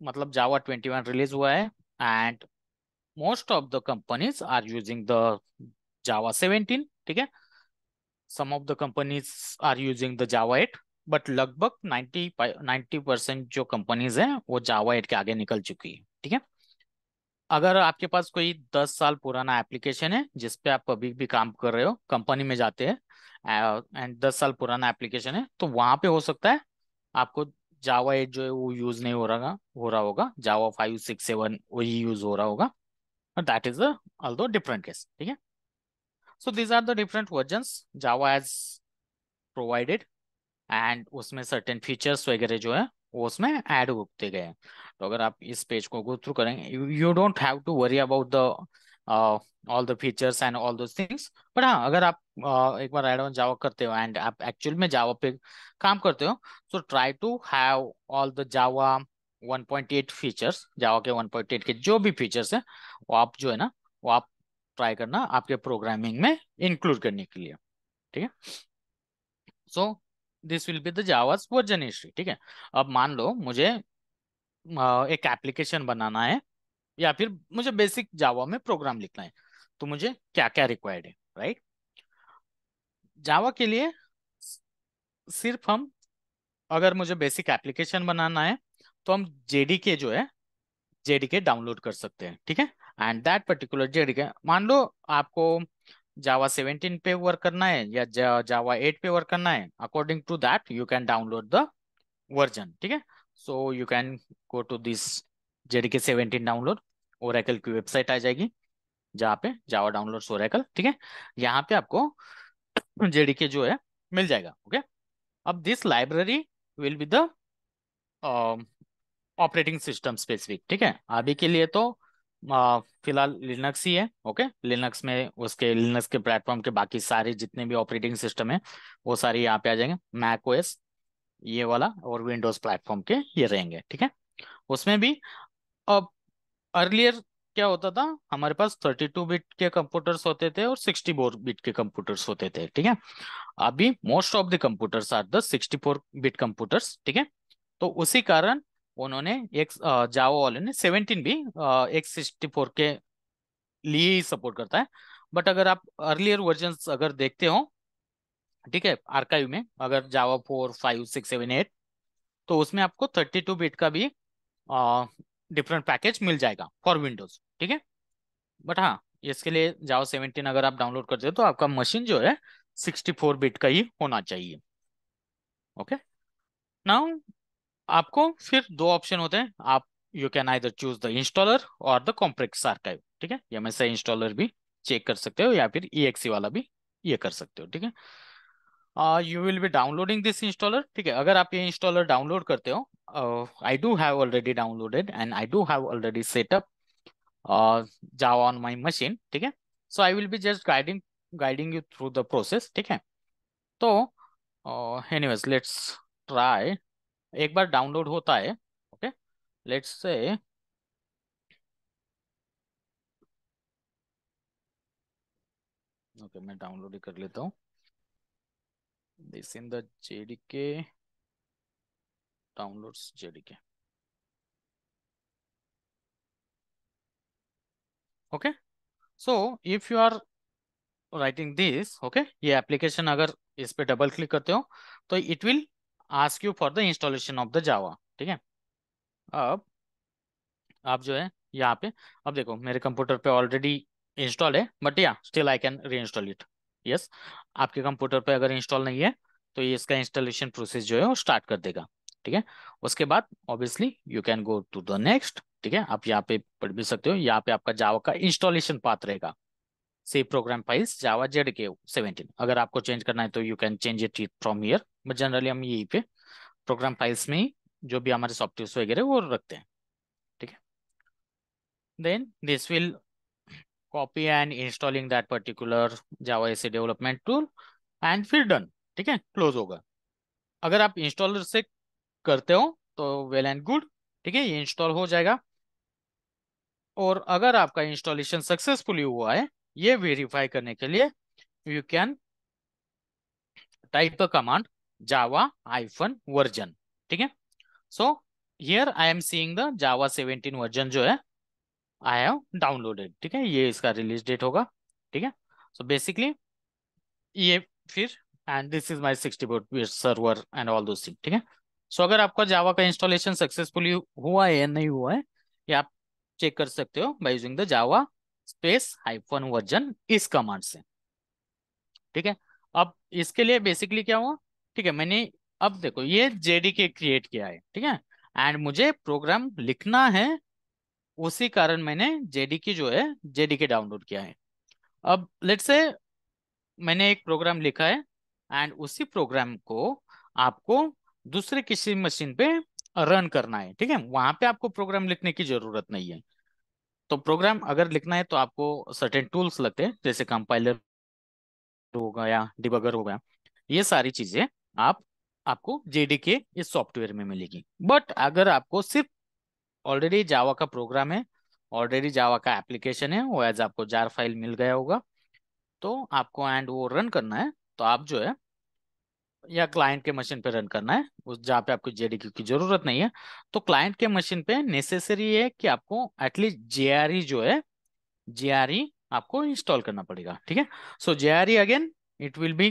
मतलब जावा 21 रिलीज हुआ है and most of the companies are using the Java 17 ठीक है some of the companies are using the Java 8 but लगभग 90 नाइन्टी परसेंट जो कंपनीज हैं वो जावा 8 के आगे निकल चुकी है ठीक है अगर आपके पास कोई दस साल पुराना एप्लीकेशन है जिस पे आप अभी भी काम कर रहे हो कंपनी में जाते हैं एंड दस साल पुराना एप्लीकेशन है तो वहां पे हो सकता है आपको जावा एट जो है वो यूज नहीं हो रहा हो रहा होगा जावा फाइव सिक्स सेवन वही यूज हो रहा होगा दैट इज अल दो डिफरेंट केस ठीक है so these are the different version Java as provided and उसमें सर्टेन फीचर्स वगैरह जो है वो उसमें एड होते गए तो अगर आप इस पेज को गो थ्रू करेंगे you don't have to worry about the all the features and all those things but हाँ अगर आप uh, एक बार एड ऑन जावा करते हो एंड आप एक्चुअल में जावा पे काम करते हो तो try to have all the Java 1.8 features Java के 1.8 के जो भी फीचर्स हैं वो आप जो है ना वो आप ट्राई करना आपके प्रोग्रामिंग में इंक्लूड करने के लिए ठीक है so this will be the Java's version history ठीक है अब मान लो मुझे uh, एक एप्लीकेशन बनाना है या फिर मुझे बेसिक जावा में प्रोग्राम लिखना है तो मुझे क्या क्या रिक्वायर्ड है राइट जावा के लिए सिर्फ हम अगर मुझे बेसिक एप्लीकेशन बनाना है तो हम जेडीके जो है जेडीके डाउनलोड कर सकते हैं ठीक है एंड दैट पर्टिकुलर जेडीके मान लो आपको जावा 17 पे वर्क करना है या जावा 8 पे वर्क करना है according to that you can download the version ठीक है so you can go to this JDK seventeen download Oracle की वेबसाइट आ जाएगी जहाँ पे जावा डाउनलोड ओरेकल ठीक है यहाँ पे आपको जेडीके जो है मिल जाएगा ओके अब this library will be the operating system specific ठीक है अभी के लिए तो फिलहाल लिनक्स ही है ओके लिनक्स में उसके लिनक्स के प्लेटफॉर्म के बाकी सारे जितने भी ऑपरेटिंग सिस्टम है वो सारे यहाँ पे आ जाएंगे मैक ओएस ये वाला और विंडोज प्लेटफॉर्म के ये रहेंगे ठीक है उसमें भी अब अर्लियर क्या होता था हमारे पास 32 बिट के कंप्यूटर्स होते थे और 64 बिट के कंप्यूटर्स होते थे ठीक है अभी most of the computers are the 64 bit computers ठीक है तो उसी कारण उन्होंने एक जावा वाले ने 17 भी एक 64 के लिए ही सपोर्ट करता है बट अगर आप अर्लियर वर्जन अगर देखते हो ठीक है आर्काइव में अगर Java four five six seven eight तो उसमें आपको थर्टी टू बिट का भी डिफरेंट पैकेज मिल जाएगा फॉर विंडोज ठीक है बट हाँ इसके लिए जाओ सेवनटीन अगर आप डाउनलोड करते हो तो आपका मशीन जो है सिक्सटी फोर बिट का ही होना चाहिए ओके okay? नाउ आपको फिर दो ऑप्शन होते हैं आप you can I choose the installer और द कॉम्प्रेक्स आरकाइव ठीक है या मैं इंस्टॉलर भी चेक कर सकते हो या फिर ई e e वाला भी ये कर सकते हो ठीक है you will be downloading this installer ठीक है अगर आप ये इंस्टॉलर डाउनलोड करते हो uh, I do have already downloaded and I do have already set up uh, Java on my machine. Okay? So I will be just guiding guiding you through the process. Okay? So uh, anyways, let's try. एक बार download होता है okay let's say okay मैं download ही कर लेता हूँ this in the JDK downloads JDK okay so if you are writing this okay ये application अगर इस पे डबल क्लिक करते हो तो it will ask you for the installation of the Java ठीक है अब आप जो है यहाँ पे अब देखो मेरे कंप्यूटर पे ऑलरेडी इंस्टॉल है बट या still I can reinstall it yes आपके कंप्यूटर पे अगर इंस्टॉल नहीं है तो ये इसका इंस्टॉलेशन प्रोसेस जो है वो स्टार्ट कर देगा ठीक है उसके बाद obviously you can go to the next ठीक है आप यहाँ पे पढ़ भी सकते हो यहाँ पे आपका जावा का इंस्टॉलेशन पाथ रहेगा save program files Java JDK seventeen अगर आपको चेंज करना है तो you can change it from here but generally हम यही पे प्रोग्राम फाइल्स में जो भी हमारे सॉफ्टवेयर वगैरह वो रखते हैं ठीक है then this will copy and installing that particular Java SE development tool and फिर डन ठीक है क्लोज होगा अगर आप इंस्टॉलर से करते हो तो वेल एंड गुड ठीक है ये इंस्टॉल हो जाएगा और अगर आपका इंस्टॉलेशन सक्सेसफुली हुआ है ये वेरीफाई करने के लिए you can type a command Java hyphen version ठीक है so here I am seeing the Java 17 version जो है आई हैव डाउनलोडेड ठीक है ये इसका रिलीज डेट होगा ठीक है सो बेसिकली ये फिर and this is my 64 bit server and all those thing ठीक है सो so, अगर आपका जावा का इंस्टॉलेशन सक्सेसफुली हुआ है या नहीं हुआ है ये आप चेक कर सकते हो by using the Java space hyphen version इस कमांड से ठीक है अब इसके लिए बेसिकली क्या हुआ ठीक है मैंने अब देखो ये जेडी के क्रिएट किया है ठीक है एंड मुझे प्रोग्राम लिखना है उसी कारण मैंने जेडी की जो है के डाउनलोड किया है अब लेट से मैंने एक प्रोग्राम लिखा है एंड उसी प्रोग्राम को आपको दूसरे किसी मशीन पे रन करना है ठीक है वहां पे आपको प्रोग्राम लिखने की जरूरत नहीं है तो प्रोग्राम अगर लिखना है तो आपको सर्टेन टूल्स लगते हैं जैसे कंपाइलर हो गया डिबगर हो गया ये सारी चीजें आप आपको जेडीके इस सॉफ्टवेयर में मिलेगी बट अगर आपको सिर्फ ऑलरेडी जावा का प्रोग्राम है ऑलरेडी जावा का एप्लीकेशन है वो एज आपको जार फाइल मिल गया होगा तो आपको एंड वो रन करना है तो आप जो है या क्लाइंट के मशीन पे रन करना है उस जहाँ पे आपको जेडी की जरूरत नहीं है तो क्लाइंट के मशीन पे नेसेसरी है कि आपको एटलीस्ट जे जो है जे आपको इंस्टॉल करना पड़ेगा ठीक है so J again it will be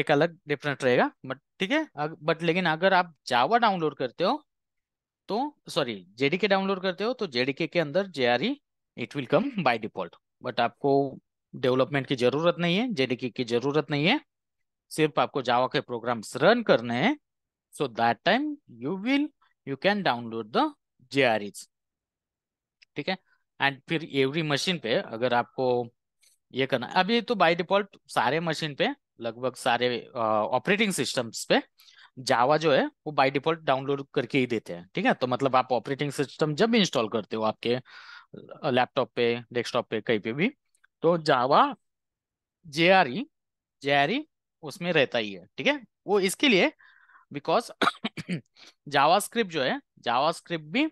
एक अलग डिफरेंट रहेगा बट ठीक है बट लेकिन अगर आप जावा डाउनलोड करते हो तो सॉरी जेडीके डाउनलोड करते हो तो जेडीके के अंदर JRE it will come by default but आपको डेवलपमेंट की जरूरत नहीं है जेडीके की जरूरत नहीं है सिर्फ आपको जावा के प्रोग्राम्स रन करने हैं so that time you will you can download the J ठीक है एंड फिर एवरी मशीन पे अगर आपको ये करना अभी तो बाय डिफॉल्ट सारे मशीन पे लगभग सारे ऑपरेटिंग uh, सिस्टम्स पे जावा जो है वो बाय डिफॉल्ट डाउनलोड करके ही देते हैं ठीक है तो मतलब आप ऑपरेटिंग सिस्टम जब इंस्टॉल करते हो आपके लैपटॉप पे डेस्कटॉप पे कहीं पे भी तो जावा जे आर ई जे आर ई उसमें रहता ही है ठीक है वो इसके लिए बिकॉज [COUGHS] जावास्क्रिप्ट जो है जावास्क्रिप्ट भी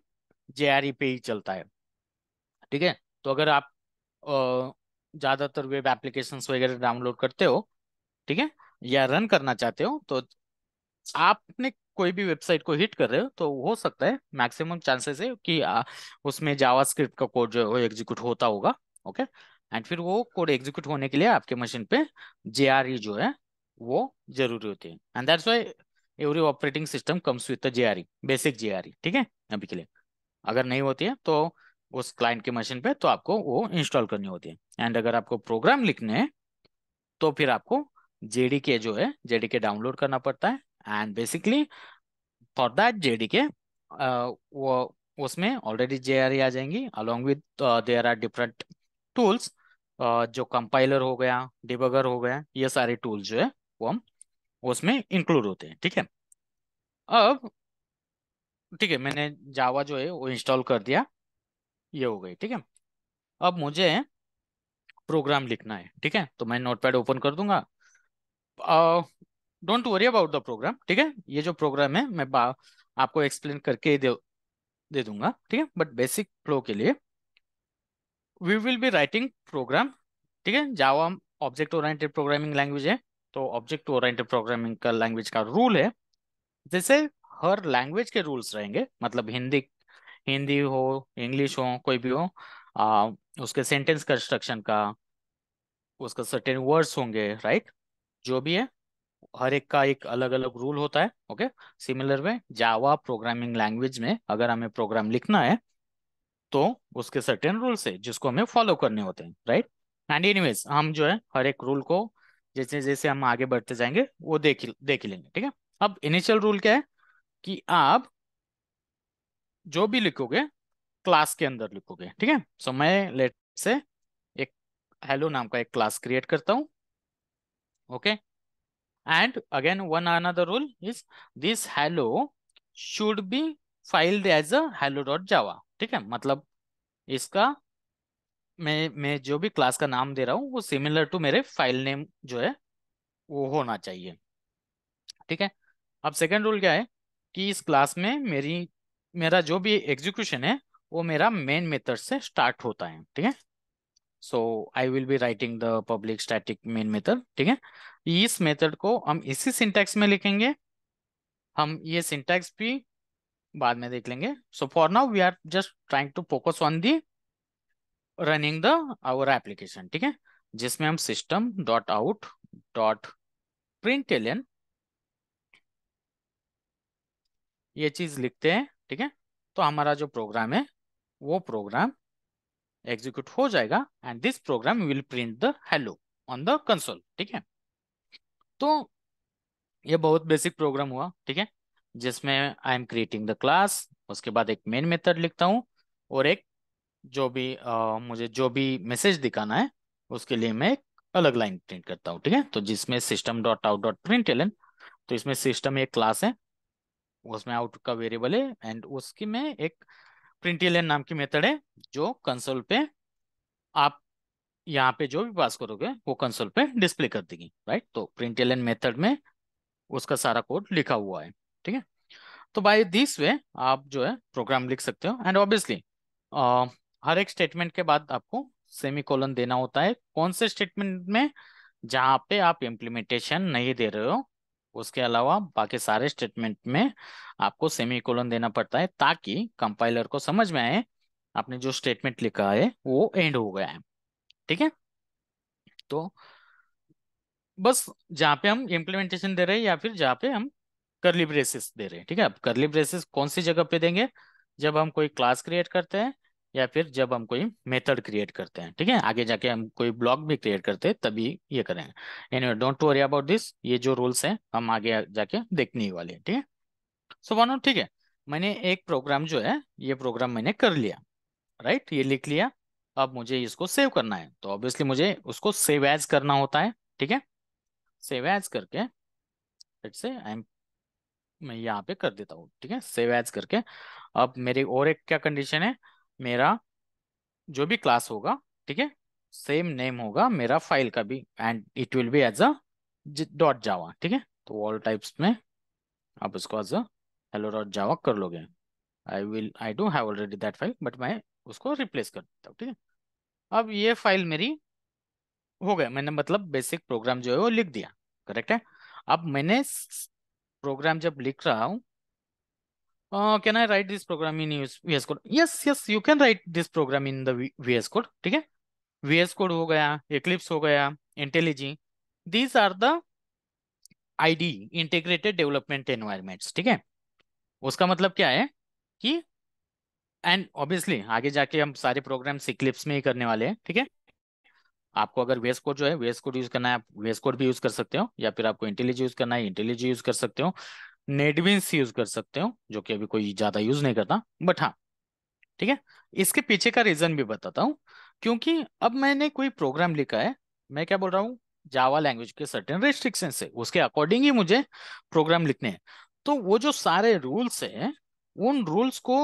जे e पे ही चलता है ठीक है तो अगर आप ज़्यादातर वेब एप्लीकेशन वगैरह डाउनलोड करते हो ठीक है या रन करना चाहते हो तो आपने कोई भी वेबसाइट को हिट कर रहे हो तो हो सकता है मैक्सिमम चांसेस है कि आ, उसमें जावास्क्रिप्ट का कोड जो है वो एग्जीक्यूट होता होगा ओके एंड फिर वो कोड एग्जीक्यूट होने के लिए आपके मशीन पे जे e जो है वो जरूरी होते हैं and that's why every operating system comes with the JRE basic J ठीक है अभी के लिए अगर नहीं होती है तो उस क्लाइंट के मशीन पे तो आपको वो इंस्टॉल करनी होती है एंड अगर आपको प्रोग्राम लिखने हैं तो फिर आपको जेडीके जो है जेडीके डाउनलोड करना पड़ता है and basically for that JDK वो उसमें ऑलरेडी जे e आ जाएंगी along with there are different tools जो कंपाइलर हो गया डिबगर हो गया ये सारे टूल्स जो है को हम उसमें इंक्लूड होते हैं ठीक है अब ठीक है मैंने जावा जो है वो इंस्टॉल कर दिया ये हो गई ठीक है अब मुझे प्रोग्राम लिखना है ठीक है तो मैं नोटपैड ओपन कर दूंगा don't worry about the program ठीक है ये जो प्रोग्राम है मैं आपको एक्सप्लेन करके दे दे दूंगा ठीक है बट बेसिक फ्लो के लिए we will be writing program ठीक है Java object oriented programming language है तो ऑब्जेक्ट ओरिएंटेड प्रोग्रामिंग का लैंग्वेज का रूल है जैसे हर लैंग्वेज के रूल्स रहेंगे मतलब हिंदी हिंदी हो इंग्लिश हो कोई भी हो आ, उसके सेंटेंस कंस्ट्रक्शन का उसका सर्टेन वर्ड्स होंगे राइट जो भी है हर एक का एक अलग अलग रूल होता है ओके सिमिलर में जावा प्रोग्रामिंग लैंग्वेज में अगर हमें प्रोग्राम लिखना है तो उसके सर्टेन रूल्स है जिसको हमें फॉलो करने होते हैं राइट एंड एनीवेज हम जो है हर एक रूल को जैसे जैसे हम आगे बढ़ते जाएंगे वो देख देख लेंगे ठीक है अब इनिशियल रूल क्या है कि आप जो भी लिखोगे क्लास के अंदर लिखोगे ठीक है सो मैं लेट से एक हेलो नाम का एक क्लास क्रिएट करता हूं okay and again one another rule is this hello should be filed as a hello dot Java ठीक है मतलब इसका मैं मैं जो भी क्लास का नाम दे रहा हूँ वो सिमिलर टू मेरे फाइल नेम जो है वो होना चाहिए ठीक है अब सेकेंड रूल क्या है कि इस क्लास में मेरी मेरा जो भी एग्जीक्यूशन है वो मेरा मेन मेथड से स्टार्ट होता है ठीक है so I will be writing the public static main method ठीक है इस मेथड को हम इसी सिंटैक्स में लिखेंगे हम ये सिंटैक्स भी बाद में देख लेंगे so for now we are just trying to focus on the running the our application ठीक है जिसमें हम system dot out dot println ये चीज लिखते हैं ठीक है तो हमारा जो प्रोग्राम है वो प्रोग्राम एग्जीक्यूट हो जाएगा and this program will print the hello on the console ठीक है तो ये बहुत बेसिक प्रोग्राम हुआ ठीक है जिसमें I am creating the class उसके बाद एक मेन मेथड लिखता हूँ और एक जो भी आ, मुझे जो भी मैसेज दिखाना है उसके लिए मैं एक अलग लाइन प्रिंट करता हूँ ठीक है तो जिसमें system dot out dot println तो इसमें सिस्टम एक क्लास है उसमें आउट का वेरिएबल है एंड उसकी में एक प्रिंट एलन नाम की मेथड है जो कंसोल पे आप यहाँ पे जो भी पास करोगे वो कंसोल पे डिस्प्ले कर देगी राइट तो प्रिंट एलन मेथड में उसका सारा कोड लिखा हुआ है ठीक है तो बाय दिस वे आप जो है प्रोग्राम लिख सकते हो एंड ऑब्वियसली हर एक स्टेटमेंट के बाद आपको सेमी कॉलन देना होता है कौन से स्टेटमेंट में जहां पे आप इम्प्लीमेंटेशन नहीं दे रहे हो उसके अलावा बाकी सारे स्टेटमेंट में आपको सेमी कोलन देना पड़ता है ताकि कंपाइलर को समझ में आए आपने जो स्टेटमेंट लिखा है वो एंड हो गया है ठीक है तो बस जहाँ पे हम इम्प्लीमेंटेशन दे रहे हैं या फिर जहां पे हम करली ब्रेसिस दे रहे हैं ठीक है अब करली ब्रेसिस कौन सी जगह पे देंगे जब हम कोई क्लास क्रिएट करते हैं या फिर जब हम कोई मेथड क्रिएट करते हैं ठीक है आगे जाके हम कोई ब्लॉग भी क्रिएट करते हैं तभी ये करेंगे anyway don't worry about this ये जो रूल्स हैं हम आगे जाके देखने वाले हैं ठीक है सो वन ठीक है मैंने एक प्रोग्राम जो है ये प्रोग्राम मैंने कर लिया राइट ये लिख लिया अब मुझे इसको सेव करना है तो ऑब्वियसली मुझे उसको सेव एज करना होता है ठीक है सेव एज करके लेट्स से आई एम मैं यहाँ पे कर देता हूँ ठीक है सेव एज करके अब मेरी और एक क्या कंडीशन है मेरा जो भी क्लास होगा ठीक है सेम नेम होगा मेरा फाइल का भी and it will be as a dot Java ठीक है तो ऑल टाइप्स में आप उसको as a hello dot Java कर लोगे I will I do have already that file but मैं उसको रिप्लेस कर देता हूँ ठीक है अब ये फाइल मेरी हो गया मैंने मतलब बेसिक प्रोग्राम जो है वो लिख दिया करेक्ट है अब मैंने प्रोग्राम जब लिख रहा हूँ uh, can I write this program in VS Code? Yes, yes, you can write this program in the VS Code. ठीक है VS Code हो गया Eclipse हो गया IntelliJ. These are the ID Integrated Development Environments. ठीक है उसका मतलब क्या है कि and obviously आगे जाके हम सारे प्रोग्राम Eclipse में ही करने वाले हैं ठीक है आपको अगर वेस कोड जो है वेस कोड यूज करना है आप वेस कोड भी यूज कर सकते हो या फिर आपको इंटेलिज यूज करना है इंटेलिज यूज कर सकते हो नेटविंस यूज कर सकते हो जो कि अभी कोई ज्यादा यूज नहीं करता बट हाँ ठीक है इसके पीछे का रीजन भी बताता हूँ क्योंकि अब मैंने कोई प्रोग्राम लिखा है मैं क्या बोल रहा हूँ जावा लैंग्वेज के सर्टेन रेस्ट्रिक्शन से उसके अकॉर्डिंग ही मुझे प्रोग्राम लिखने हैं तो वो जो सारे रूल्स है उन रूल्स को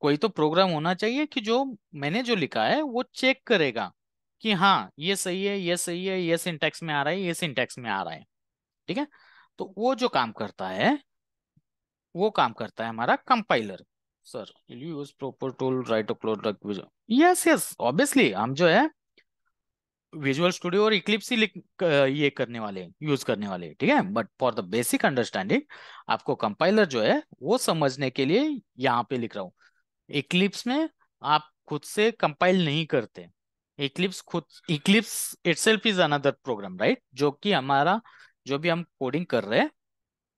कोई तो प्रोग्राम होना चाहिए कि जो मैंने जो लिखा है वो चेक करेगा कि हाँ ये सही है ये सही है ये सिंटेक्स में आ रहा है ये सिंटेक्स में आ रहा है ठीक है तो वो जो काम करता है वो काम करता है हमारा compiler sir use proper tool right yes yes obviously हम जो है विजुअल स्टूडियो और इक्लिप्स ही ये करने वाले यूज करने वाले ठीक है but for the basic understanding आपको कंपाइलर जो है वो समझने के लिए यहाँ पे लिख रहा हूँ इक्लिप्स में आप खुद से कंपाइल नहीं करते इक्लिप्स खुद Eclipse itself is another program right जो कि हमारा जो भी हम कोडिंग कर रहे हैं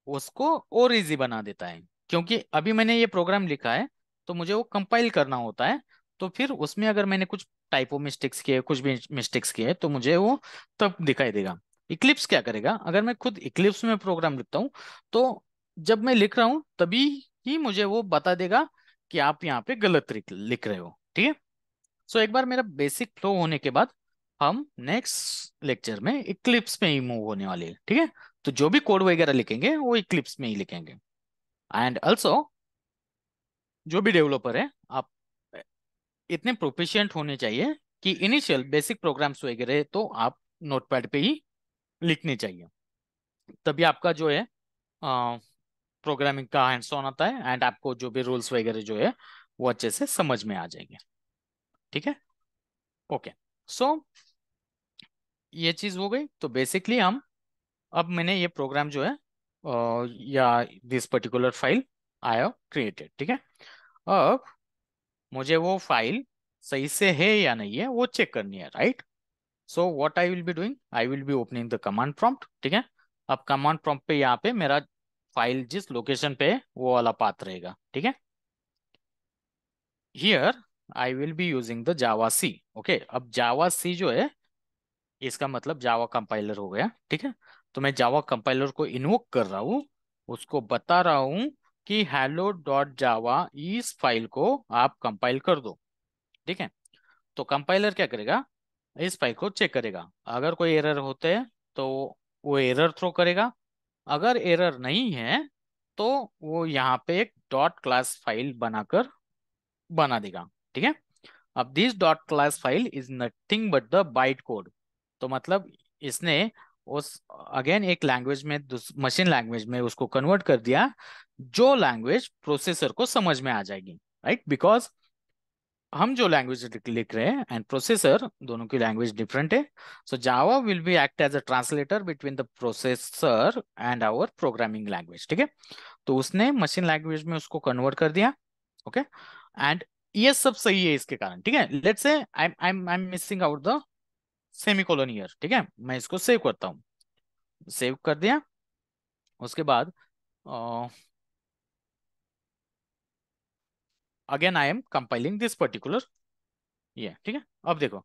उसको और इजी बना देता है क्योंकि अभी मैंने ये प्रोग्राम लिखा है तो मुझे वो कंपाइल करना होता है तो फिर उसमें अगर मैंने कुछ टाइपो मिस्टेक्स किए कुछ भी मिस्टेक्स किए तो मुझे वो तब दिखाई देगा इक्लिप्स क्या करेगा अगर मैं खुद इक्लिप्स में प्रोग्राम लिखता हूँ तो जब मैं लिख रहा हूँ तभी ही मुझे वो बता देगा कि आप यहाँ पे गलत लिख रहे हो ठीक है सो एक बार मेरा बेसिक फ्लो होने के बाद हम नेक्स्ट लेक्चर में इक्लिप्स में ही मूव होने वाले हैं ठीक है तो जो भी कोड वगैरह लिखेंगे वो इक्लिप्स में ही लिखेंगे एंड ऑल्सो जो भी डेवलपर है आप इतने प्रोफिशियंट होने चाहिए कि इनिशियल बेसिक प्रोग्राम्स वगैरह तो आप नोटपैड पे ही लिखने चाहिए तभी आपका जो है प्रोग्रामिंग का हैंड्स ऑन आता है एंड आपको जो भी रूल्स वगैरह जो है वो अच्छे से समझ में आ जाएंगे ठीक है ओके सो ये चीज हो गई तो बेसिकली हम अब मैंने ये प्रोग्राम जो है या this particular file I have created ठीक है अब मुझे वो फाइल सही से है या नहीं है वो चेक करनी है right so what I will be doing I will be opening the command prompt ठीक है अब कमांड प्रॉम्प्ट पे यहाँ पे मेरा फाइल जिस लोकेशन पे है वो वाला पाथ रहेगा ठीक है here I will be using the Java C okay अब जावा सी जो है इसका मतलब जावा कंपाइलर हो गया ठीक है तो मैं जावा कंपाइलर को इन्वोक कर रहा हूँ उसको बता रहा हूँ कि हेलो डॉट जावा इस फाइल को आप कंपाइल कर दो ठीक है तो कंपाइलर क्या करेगा इस फाइल को चेक करेगा अगर कोई एरर होते हैं तो वो एरर थ्रो करेगा अगर एरर नहीं है तो वो यहाँ पे एक डॉट क्लास फाइल बनाकर बना देगा ठीक है अब this dot class file is nothing but the byte code तो मतलब इसने उस अगेन एक लैंग्वेज में मशीन लैंग्वेज में उसको कन्वर्ट कर दिया जो लैंग्वेज प्रोसेसर को समझ में आ जाएगी राइट right? बिकॉज हम जो लैंग्वेज लिख रहे हैं एंड प्रोसेसर दोनों की लैंग्वेज डिफरेंट है so Java will be act as a translator between the processor and our programming language ठीक है तो उसने मशीन लैंग्वेज में उसको कन्वर्ट कर दिया ओके okay? एंड ये सब सही है इसके कारण ठीक है let's say I I I am missing out the semicolon here ठीक है मैं इसको सेव करता हूँ सेव कर दिया उसके बाद again I am compiling this particular ये ठीक है अब देखो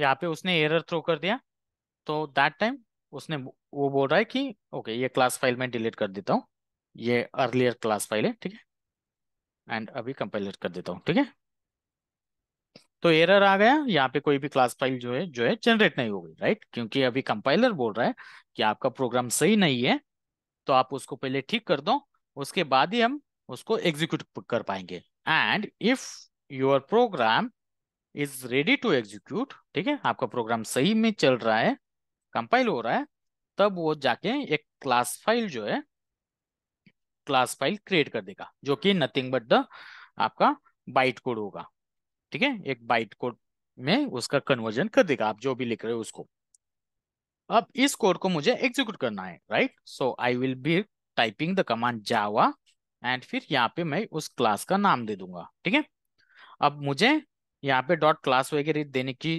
यहाँ पे उसने एरर थ्रो कर दिया तो दैट टाइम उसने वो बोल रहा है कि ओके ये क्लास फाइल में डिलीट कर देता हूँ ये अर्लियर क्लास फाइल है ठीक है एंड अभी कंपाइलेट कर देता हूँ ठीक है तो एरर आ गया यहाँ पे कोई भी क्लास फाइल जो है जो है जनरेट नहीं हो गई राइट क्योंकि अभी कंपाइलर बोल रहा है कि आपका प्रोग्राम सही नहीं है तो आप उसको पहले ठीक कर दो उसके बाद ही हम उसको एग्जीक्यूट कर पाएंगे and if your program is ready to execute ठीक है आपका प्रोग्राम सही में चल रहा है कंपाइल हो रहा है तब वो जाके एक क्लास फाइल जो है क्लास फाइल क्रिएट कर देगा जो कि नथिंग बट द आपका बाइट कोड होगा ठीक है एक बाइट कोड में उसका कन्वर्जन कर देगा आप जो भी लिख रहे हो उसको अब इस कोड को मुझे एग्जीक्यूट करना है right so I will be typing the command Java and फिर यहाँ पे मैं उस क्लास का नाम दे दूंगा ठीक है अब मुझे यहाँ पे डॉट क्लास वगैरह देने की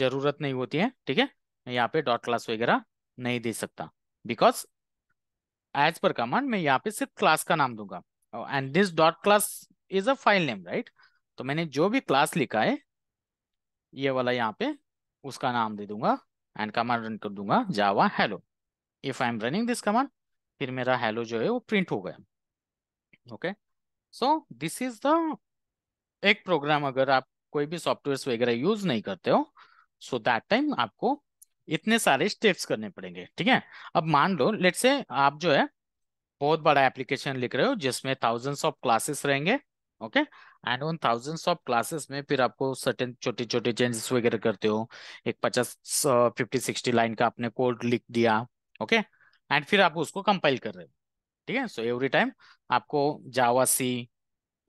जरूरत नहीं होती है ठीक है मैं यहाँ पे डॉट क्लास वगैरह नहीं दे सकता बिकॉज एज पर कमांड मैं यहाँ पे सिर्फ क्लास का नाम दूंगा and this dot class is a file name right तो मैंने जो भी क्लास लिखा है ये वाला यहाँ पे उसका नाम दे दूंगा एंड कमांड रन कर दूंगा Java hello if I am running this command फिर मेरा हेलो जो है वो प्रिंट हो गया okay so this is the एक प्रोग्राम अगर आप कोई भी सॉफ्टवेयर वगैरह यूज नहीं करते हो सो दैट टाइम आपको इतने सारे स्टेप्स करने पड़ेंगे ठीक है अब मान लो लेट से आप जो है बहुत बड़ा एप्लीकेशन लिख रहे हो जिसमें थाउजेंड्स ऑफ क्लासेस रहेंगे ओके एंड उन थाउजेंड्स ऑफ क्लासेस में फिर आपको सर्टेन छोटे छोटे चेंजेस वगैरह करते हो एक पचास फिफ्टी सिक्सटी लाइन का आपने कोड लिख दिया ओके okay? एंड फिर आप उसको कंपाइल कर रहे हो ठीक है सो एवरी टाइम आपको जावा सी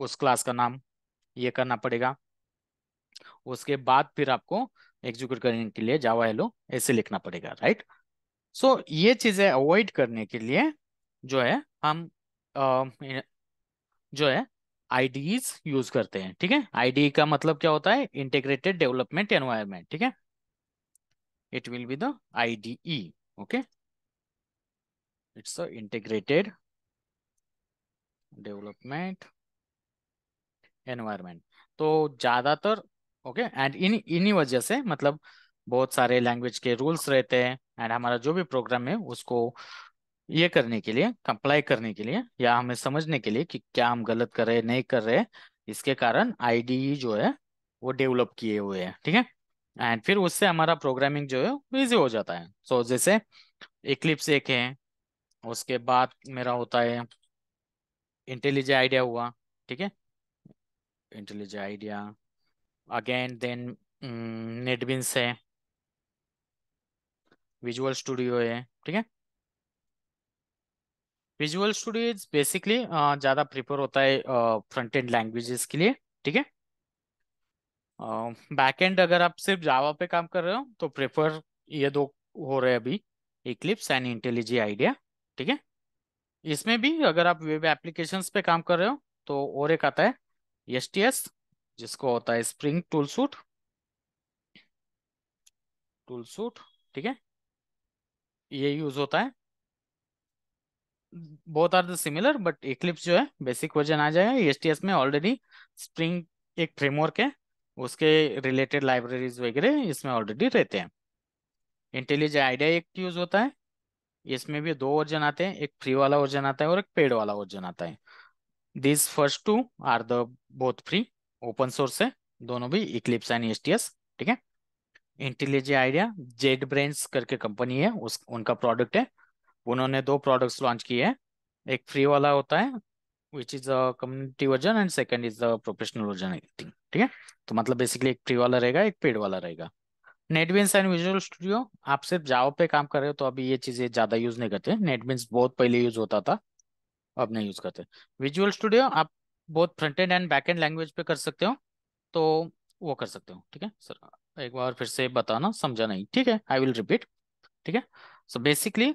उस क्लास का नाम ये करना पड़ेगा उसके बाद फिर आपको एग्जीक्यूट करने के लिए जावा हेलो ऐसे लिखना पड़ेगा राइट सो so, ये चीजें अवॉइड करने के लिए जो है हम आ, जो है आईडीज यूज करते हैं ठीक है आईडी का मतलब क्या होता है इंटीग्रेटेड डेवलपमेंट एनवायरमेंट ठीक है it will be the IDE okay it's the integrated development environment तो ज्यादातर ओके एंड इन इन्हीं वजह से मतलब बहुत सारे लैंग्वेज के रूल्स रहते हैं एंड हमारा जो भी प्रोग्राम है उसको ये करने के लिए कंप्लाई करने के लिए या हमें समझने के लिए कि क्या हम गलत कर रहे हैं नहीं कर रहे इसके कारण आई e जो है वो डेवलप किए हुए हैं ठीक है एंड फिर उससे हमारा प्रोग्रामिंग जो है इजी हो जाता है सो so, जैसे इक्लिप्स एक है उसके बाद मेरा होता है इंटेलिजेंट आइडिया हुआ ठीक है intelligent idea again then NetBeans है विजुअल स्टूडियो है ठीक है विजुअल स्टूडियो इज बेसिकली ज़्यादा प्रिफर होता है फ्रंट एंड लैंग्वेजेस के लिए ठीक है बैक uh, एंड अगर आप सिर्फ जावा पे काम कर रहे हो तो प्रेफर ये दो हो रहे हैं अभी इक्लिप्स एंड इंटेलिजी आइडिया ठीक है इसमें भी अगर आप वेब एप्लीकेशन पे काम कर रहे हो तो और एक आता है एस टी एस जिसको होता है spring tool suite tool suite ठीक है ये यूज होता है both are similar but Eclipse जो है बेसिक वर्जन आ जाएगा एस e में ऑलरेडी स्प्रिंग एक फ्रेमवर्क है उसके रिलेटेड लाइब्रेरीज वगैरह इसमें ऑलरेडी रहते हैं इंटेलिजेंट आइडिया एक यूज होता है इसमें भी दो वर्जन आते हैं एक फ्री वाला वर्जन आता है और एक पेड वाला वर्जन आता है this first two are the both free open source है दोनों भी इक्लिप्स एंड एस ठीक है इंटेलिजेंट आइडिया जेड ब्रेंड्स करके कंपनी है उस उनका प्रोडक्ट है उन्होंने दो प्रोडक्ट्स लॉन्च किए हैं एक फ्री वाला होता है which is a community version and second is the professional version I think ठीक है तो मतलब बेसिकली एक फ्री वाला रहेगा एक पेड वाला रहेगा नेटबीन्स एंड विजुअल स्टूडियो आप सिर्फ जाओ पे काम कर रहे हो तो अभी ये चीज़ें ज़्यादा यूज़ नहीं करते नेटबीन्स बहुत पहले यूज़ होता था अब नहीं यूज़ करते विजुअल स्टूडियो आप बहुत front end and back end language पे कर सकते हो तो वो कर सकते हो ठीक है सर एक बार फिर से बताना समझा नहीं ठीक है आई विल रिपीट ठीक है सो बेसिकली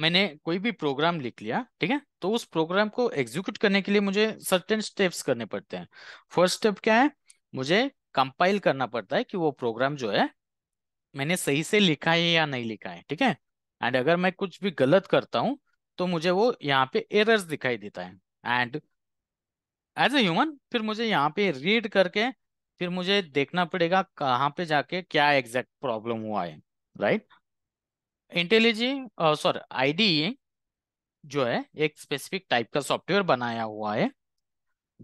मैंने कोई भी प्रोग्राम लिख लिया ठीक है तो उस प्रोग्राम को एग्जीक्यूट करने के लिए मुझे सर्टेन स्टेप्स करने पड़ते हैं फर्स्ट स्टेप क्या है मुझे कंपाइल करना पड़ता है कि वो प्रोग्राम जो है मैंने सही से लिखा है या नहीं लिखा है ठीक है एंड अगर मैं कुछ भी गलत करता हूँ तो मुझे वो यहाँ पे एरर्स दिखाई देता है एंड एज ए ह्यूमन फिर मुझे यहाँ पे रीड करके फिर मुझे देखना पड़ेगा कहाँ पे जाके क्या एग्जैक्ट प्रॉब्लम हुआ है right right? IntelliJ sorry IDE जो है एक स्पेसिफिक टाइप का सॉफ्टवेयर बनाया हुआ है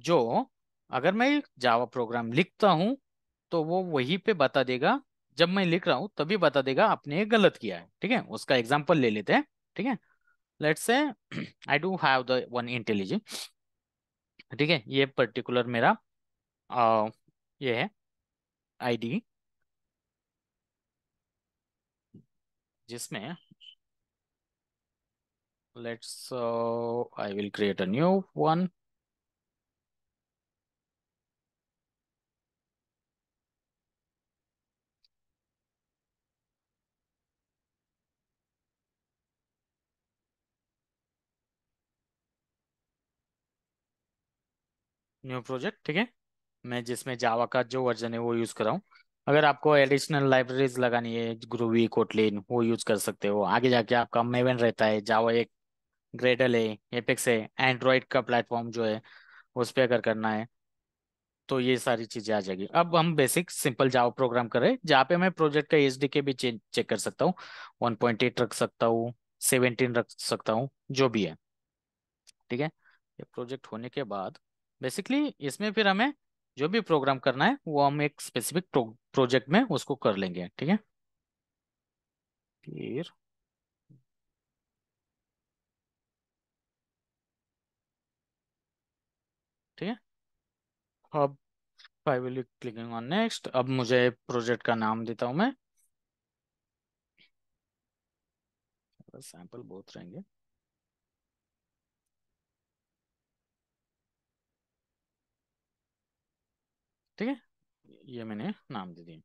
जो अगर मैं जावा प्रोग्राम लिखता हूँ तो वो वही पे बता देगा जब मैं लिख रहा हूँ तभी बता देगा आपने गलत किया है ठीक है उसका एग्जाम्पल ले लेते हैं ठीक है let's say I do have the one IntelliJ ठीक है ये पर्टिकुलर मेरा आ, ये है आईडी जिसमें let's I will create a new one new project ठीक है मैं जिसमें जावा का जो वर्जन है वो यूज कर रहा हूँ अगर आपको एडिशनल लाइब्रेरीज लगानी है ग्रूवी कोटलिन वो यूज कर सकते हो आगे जाके आपका मेवन रहता है जावा एक ग्रेडल है एपेक्स है एंड्रॉइड का प्लेटफॉर्म जो है उस पर अगर करना है तो ये सारी चीज़ें आ जाएगी अब हम बेसिक सिंपल जावा प्रोग्राम करें जहाँ पे मैं प्रोजेक्ट का एच के भी चेक कर सकता हूँ वन पॉइंट एट रख सकता हूँ सेवनटीन रख सकता हूँ जो भी है ठीक है ये प्रोजेक्ट होने के बाद बेसिकली इसमें फिर हमें जो भी प्रोग्राम करना है वो हम एक स्पेसिफिक प्रोजेक्ट में उसको कर लेंगे ठीक है फिर ठीक है अब I will clicking on next अब मुझे प्रोजेक्ट का नाम देता हूं मैं सैंपल बहुत रहेंगे ठीक है ये मैंने नाम दे दिया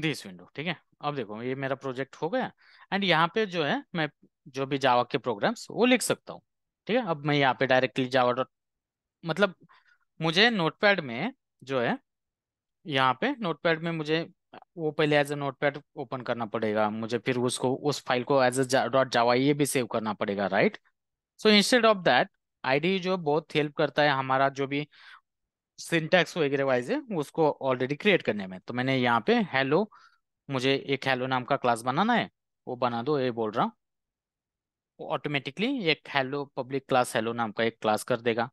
दिस विंडो ठीक है अब देखो ये मेरा प्रोजेक्ट हो गया एंड यहाँ पे जो है मैं जो भी जावा के प्रोग्राम्स वो लिख सकता हूँ ठीक है अब मैं यहाँ पे डायरेक्टली जावा डॉट मतलब मुझे नोटपैड में जो है यहाँ पे नोटपैड में मुझे वो पहले एज ए नोटपैड ओपन करना पड़ेगा मुझे फिर उसको उस फाइल को एज ए डॉट जावा ये भी सेव करना पड़ेगा right so instead of that IDE जो बहुत हेल्प करता है हमारा जो भी सिंटैक्स वगैरह वाइज है उसको ऑलरेडी क्रिएट करने में तो मैंने यहाँ पे हेलो मुझे एक हेलो नाम का क्लास बनाना है वो बना दो ये बोल रहा हूँ ऑटोमेटिकली एक हेलो पब्लिक क्लास हेलो नाम का एक क्लास कर देगा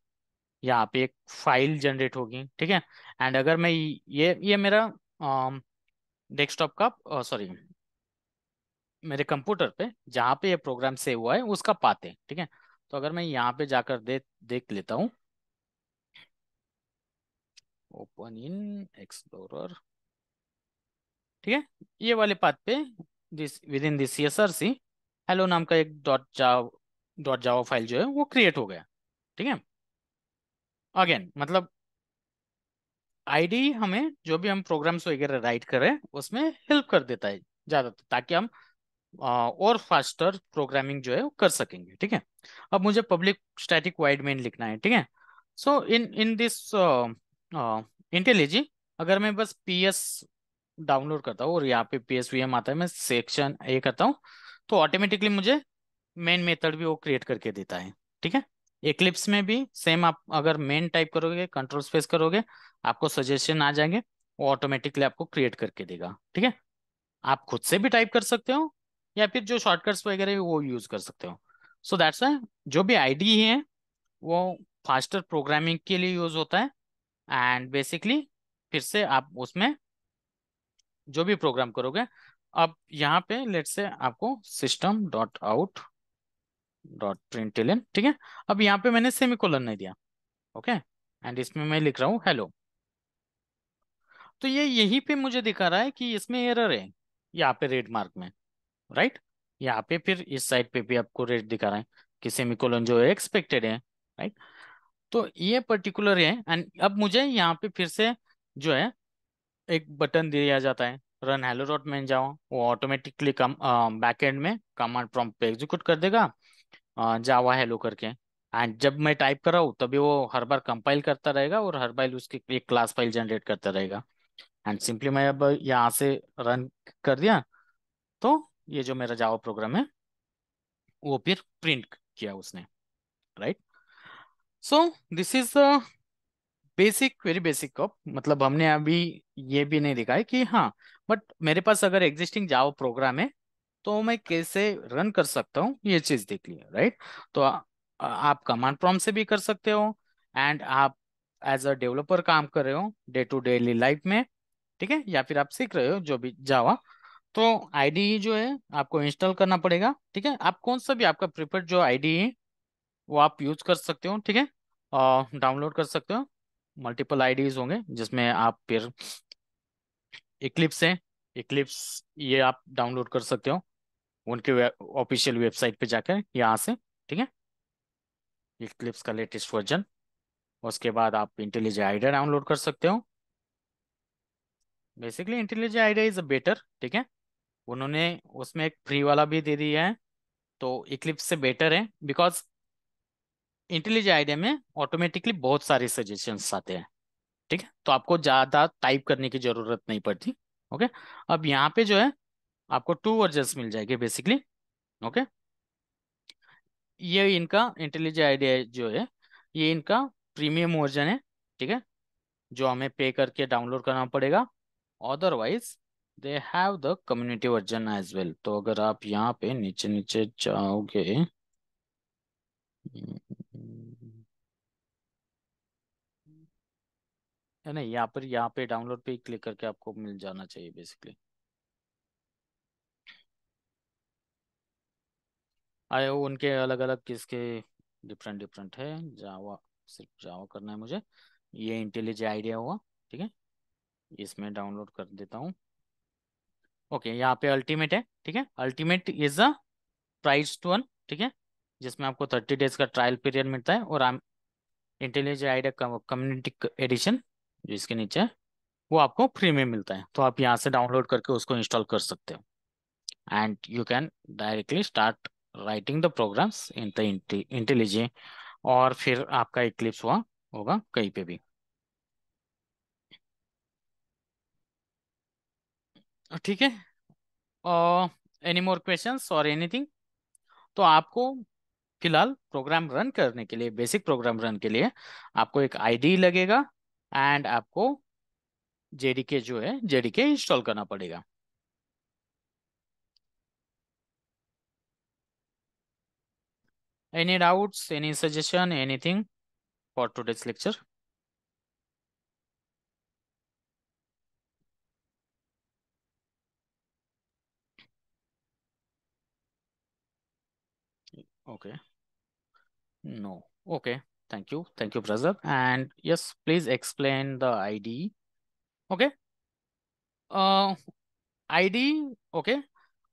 यहाँ पे एक फाइल जनरेट होगी ठीक है एंड अगर मैं ये ये मेरा डेस्कटॉप का सॉरी मेरे कंप्यूटर पे जहाँ पे ये प्रोग्राम सेव हुआ है उसका पाते ठीक है तो अगर मैं यहाँ पे जाकर दे देख लेता हूँ ओपन इन एक्सप्लोरर ठीक है ये वाले पाथ पे this within this see hello नाम का एक डॉट जाव डॉट जावा फाइल जो है वो क्रिएट हो गया ठीक है अगेन मतलब आईडी हमें जो भी हम प्रोग्राम्स वगैरह राइट करें उसमें हेल्प कर देता है ज़्यादातर ताकि हम आ, और फास्टर प्रोग्रामिंग जो है वो कर सकेंगे ठीक है अब मुझे पब्लिक स्टैटिक वाइड मेन लिखना है ठीक है सो इन इन दिस इंटेलिजी अगर मैं बस पी डाउनलोड करता हूँ और यहाँ पे पी एम आता है मैं सेक्शन ए करता हूँ तो ऑटोमेटिकली मुझे मेन मेथड भी वो क्रिएट करके देता है ठीक है एक्लिप्स में भी सेम आप अगर मेन टाइप करोगे कंट्रोल स्पेस करोगे आपको सजेशन आ जाएंगे वो ऑटोमेटिकली आपको क्रिएट करके देगा ठीक है आप खुद से भी टाइप कर सकते हो या फिर जो शॉर्टकट्स वगैरह वो यूज कर सकते हो सो दैट्स वाई जो भी आईडी e है वो फास्टर प्रोग्रामिंग के लिए यूज होता है एंड बेसिकली फिर से आप उसमें जो भी प्रोग्राम करोगे अब यहाँ पे लेट से आपको system dot out dot print ठीक है अब यहाँ पे मैंने सेमिकोलन नहीं दिया ओके okay? एंड इसमें मैं लिख रहा हूँ हेलो तो ये यही पे मुझे दिखा रहा है कि इसमें एरर है यहाँ पे रेड मार्क में राइट यहाँ पे फिर इस साइड पे भी आपको रेड दिखा रहा है कि सेमिकोलन जो है एक्सपेक्टेड है राइट तो ये पर्टिकुलर है एंड अब मुझे यहाँ पे फिर से जो है एक बटन दिया जाता है रन हेलो डॉट में जावा वो ऑटोमेटिकली कम बैक एंड में कमांड प्रॉम्प्ट पे एग्जीक्यूट कर देगा जावा हेलो करके एंड जब मैं टाइप कर रहा हूँ तभी वो हर बार कंपाइल करता रहेगा और हर बार उसकी एक क्लास फाइल जनरेट करता रहेगा एंड सिंपली मैं अब यहाँ से रन कर दिया तो ये जो मेरा जावा प्रोग्राम है वो फिर प्रिंट किया उसने right so this is basic very basic cop मतलब हमने अभी ये भी नहीं दिखा है कि हाँ बट मेरे पास अगर एग्जिस्टिंग जाओ प्रोग्राम है तो मैं कैसे रन कर सकता हूँ ये चीज देख ली राइट तो आ, आप कमांड प्रॉम से भी कर सकते हो एंड आप एज अ डेवलपर काम कर रहे हो डे टू डेली लाइफ में ठीक है या फिर आप सीख रहे हो जो भी जावा तो आईडी e जो है आपको इंस्टॉल करना पड़ेगा ठीक है आप कौन सा भी आपका प्रिफर्ड जो आईडी वो आप यूज कर सकते हो ठीक है डाउनलोड कर सकते हो मल्टीपल आईडीज होंगे जिसमें आप फिर इक्लिप्स हैं इक्लिप्स ये आप डाउनलोड कर सकते हो उनके ऑफिशियल वेबसाइट पे जाकर यहाँ से ठीक है इक्लिप्स का लेटेस्ट वर्जन उसके बाद आप इंटेलिजेंट आइडिया डाउनलोड कर सकते हो basically intelligent idea is a better ठीक है उन्होंने उसमें एक फ्री वाला भी दे दिया है तो इक्लिप्स से बेटर है बिकॉज इंटेलिजेंट आइडिया में ऑटोमेटिकली बहुत सारे सजेशन आते हैं ठीक है तो आपको ज़्यादा टाइप करने की ज़रूरत नहीं पड़ती ओके अब यहाँ पे जो है आपको टू वर्जन मिल जाएंगे बेसिकली ओके ये इनका इंटेलिजेंट आइडिया जो है ये इनका प्रीमियम वर्जन है ठीक है जो हमें पे करके डाउनलोड करना पड़ेगा otherwise they have the community version as well तो अगर आप यहाँ पे नीचे नीचे जाओगे है ना यहाँ पर यहाँ पे डाउनलोड पे क्लिक करके आपको मिल जाना चाहिए बेसिकली आए उनके अलग अलग किसके डिफरेंट डिफरेंट है जावा सिर्फ जावा करना है मुझे ये इंटेलिज आइडिया हुआ ठीक है इसमें डाउनलोड कर देता हूँ ओके यहाँ पे अल्टीमेट है ठीक है ultimate is a price to one ठीक है जिसमें आपको थर्टी डेज का ट्रायल पीरियड मिलता है और IntelliJ intelligent idea community edition जो इसके नीचे है वो आपको फ्री में मिलता है तो आप यहाँ से डाउनलोड करके उसको इंस्टॉल कर सकते हो and you can directly start writing the programs in the IntelliJ और फिर आपका इक्लिप्स हुआ होगा कहीं पे भी ठीक है एनी मोर क्वेश्चंस और एनीथिंग तो आपको फिलहाल प्रोग्राम रन करने के लिए बेसिक प्रोग्राम रन के लिए आपको एक आईडी लगेगा एंड आपको जेडीके जो है जेडीके इंस्टॉल करना पड़ेगा any doubts any suggestion anything for today's lecture Okay. No. Okay. Thank you. Thank you, brother. And yes, please explain the ID. Okay. Uh, ID. Okay.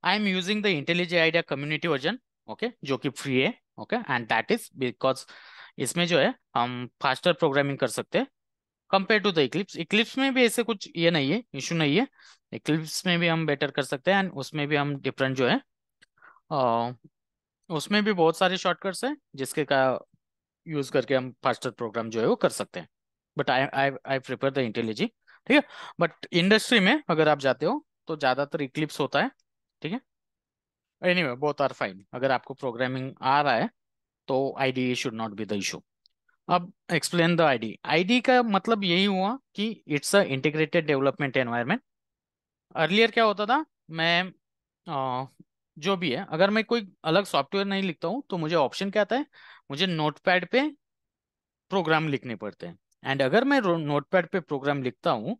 i am using the IntelliJ IDEA community version. Okay. jo ki free hai Okay. And that is because isme jo hai hum faster programming kar sakte compared to the eclipse eclipse mein bhi aise kuch ye nahi hai issue nahi hai eclipse mein bhi hum better kar sakte सकते हैं and उसमें भी हम different जो है उसमें भी बहुत सारे शॉर्टकट्स हैं जिसके का यूज करके हम फास्टर प्रोग्राम जो है वो कर सकते हैं but I I I prefer the IntelliJ ठीक है बट इंडस्ट्री में अगर आप जाते हो तो ज़्यादातर इक्लिप्स होता है ठीक है anyway both are fine अगर आपको प्रोग्रामिंग आ रहा है तो IDE should not be the issue अब एक्सप्लेन द आईडी आईडी का मतलब यही हुआ कि it's a integrated development environment earlier क्या होता था मैं जो भी है अगर मैं कोई अलग सॉफ्टवेयर नहीं लिखता हूँ तो मुझे ऑप्शन क्या आता है मुझे नोटपैड पे प्रोग्राम लिखने पड़ते हैं एंड अगर मैं नोटपैड पे प्रोग्राम लिखता हूँ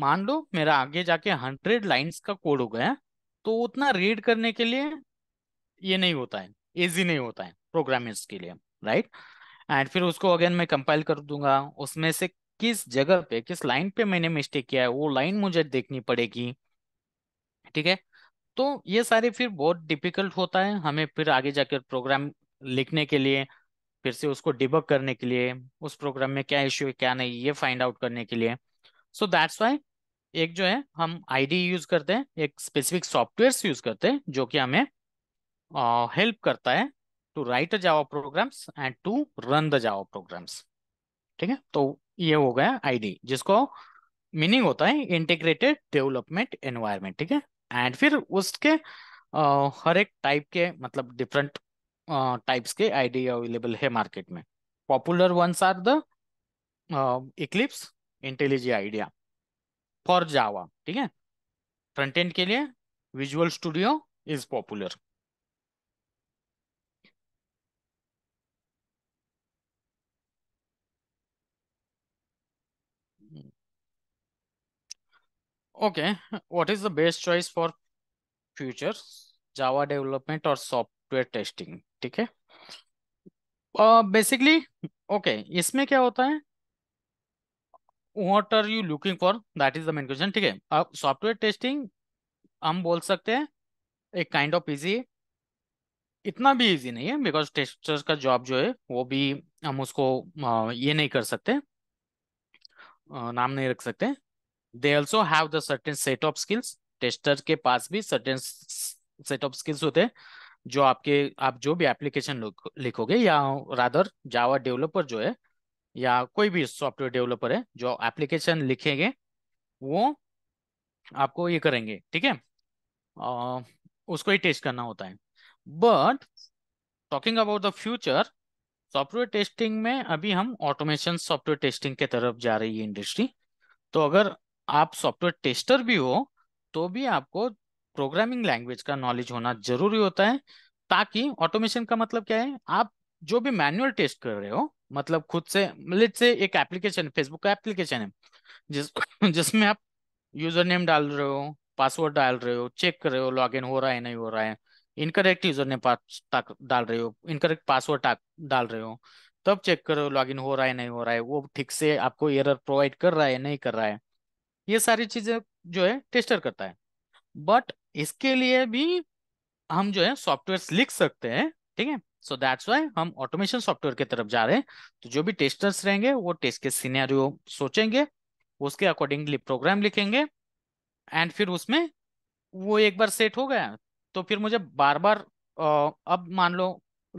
मान लो मेरा आगे जाके हंड्रेड लाइन्स का कोड हो गया तो उतना रीड करने के लिए ये नहीं होता है इजी नहीं होता है प्रोग्रामिंग के लिए राइट एंड फिर उसको अगेन मैं कंपाइल कर दूंगा उसमें से किस जगह पे किस लाइन पे मैंने मिस्टेक किया है वो लाइन मुझे देखनी पड़ेगी ठीक है तो ये सारे फिर बहुत डिफिकल्ट होता है हमें फिर आगे जाकर प्रोग्राम लिखने के लिए फिर से उसको डिबक करने के लिए उस प्रोग्राम में क्या इश्यू है क्या नहीं ये फाइंड आउट करने के लिए सो दैट्स वाई एक जो है हम आईडी यूज करते हैं एक स्पेसिफिक सॉफ्टवेयर यूज करते हैं जो कि हमें हेल्प uh, करता है to write a Java programs and to run the Java programs ठीक है तो ये हो गया आईडी जिसको मीनिंग होता है इंटीग्रेटेड डेवलपमेंट एनवायरमेंट ठीक है एंड फिर उसके uh, हर एक टाइप के मतलब डिफरेंट टाइप्स के आईडी अवेलेबल है मार्केट में popular ones are the Eclipse IntelliJ idea for Java ठीक है फ्रंट एंड के लिए visual studio is popular Okay, what is the best choice for future Java development or software testing? ठीक है basically uh, okay इसमें क्या होता है what are you looking for that is the main question ठीक है अब सॉफ्टवेयर टेस्टिंग हम बोल सकते हैं एक काइंड ऑफ इजी इतना भी इजी नहीं है बिकॉज टेस्टर्स का जॉब जो है वो भी हम उसको uh, ये नहीं कर सकते uh, नाम नहीं रख सकते they also have the certain set of skills tester के पास भी सर्टेन सेट ऑफ स्किल्स होते हैं जो आपके आप जो भी एप्लीकेशन लिखोगे या रादर जावा डेवलपर जो है या कोई भी सॉफ्टवेयर डेवलपर है जो एप्लीकेशन लिखेंगे वो आपको ये करेंगे ठीक है उसको ही टेस्ट करना होता है but talking about the future software testing में अभी हम ऑटोमेशन सॉफ्टवेयर टेस्टिंग के तरफ जा रही है इंडस्ट्री तो अगर आप सॉफ्टवेयर टेस्टर भी हो तो भी आपको प्रोग्रामिंग लैंग्वेज का नॉलेज होना जरूरी होता है ताकि ऑटोमेशन का मतलब क्या है आप जो भी मैनुअल टेस्ट कर रहे हो मतलब खुद से लेट से एक एप्लीकेशन फेसबुक का एप्लीकेशन है जिस [COUGHS] जिसमें आप यूजर नेम डाल रहे हो पासवर्ड डाल रहे हो चेक कर रहे हो लॉग इन हो रहा है नहीं हो रहा है इनकरेक्ट यूजर नेम डाल रहे हो इनकरेक्ट पासवर्ड डाल रहे हो तब चेक करो लॉग इन हो रहा है नहीं हो रहा है वो ठीक से आपको एरर प्रोवाइड कर रहा है नहीं कर रहा है ये सारी चीजें जो है टेस्टर करता है बट इसके लिए भी हम जो है सॉफ्टवेयर लिख सकते हैं ठीक है सो दैट्स वाई हम ऑटोमेशन सॉफ्टवेयर की तरफ जा रहे हैं तो जो भी टेस्टर्स रहेंगे वो टेस्ट के सीनेरियो सोचेंगे उसके अकॉर्डिंगली प्रोग्राम लिखेंगे एंड फिर उसमें वो एक बार सेट हो गया तो फिर मुझे बार बार अब मान लो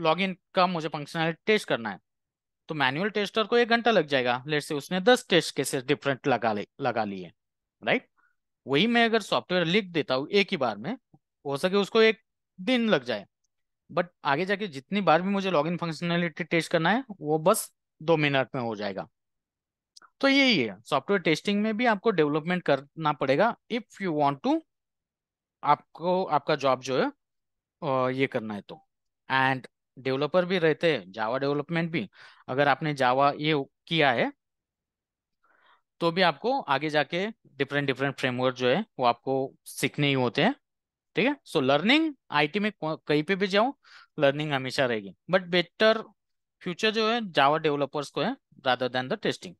लॉगिन का मुझे फंक्शनलिटी टेस्ट करना है तो मैनुअल टेस्टर को एक घंटा लग जाएगा लेट से उसने दस टेस्ट केसेस डिफरेंट लगा ले लगा लिए राइट वही मैं अगर सॉफ्टवेयर लिख देता हूँ एक ही बार में हो सके उसको एक दिन लग जाए बट आगे जाके जितनी बार भी मुझे लॉगिन फंक्शनैलिटी टेस्ट करना है वो बस दो मिनट में हो जाएगा तो यही है सॉफ्टवेयर टेस्टिंग में भी आपको डेवलपमेंट करना पड़ेगा इफ यू वांट टू आपको आपका जॉब जो है ये करना है तो एंड डेवलपर भी रहते हैं जावा डेवलपमेंट भी अगर आपने जावा ये किया है तो भी आपको आगे जाके डिफरेंट डिफरेंट फ्रेमवर्क जो है वो आपको सीखने ही होते हैं ठीक है सो लर्निंग आईटी में कहीं पे भी जाओ लर्निंग हमेशा रहेगी बट बेटर फ्यूचर जो है जावा डेवलपर्स को है rather than the testing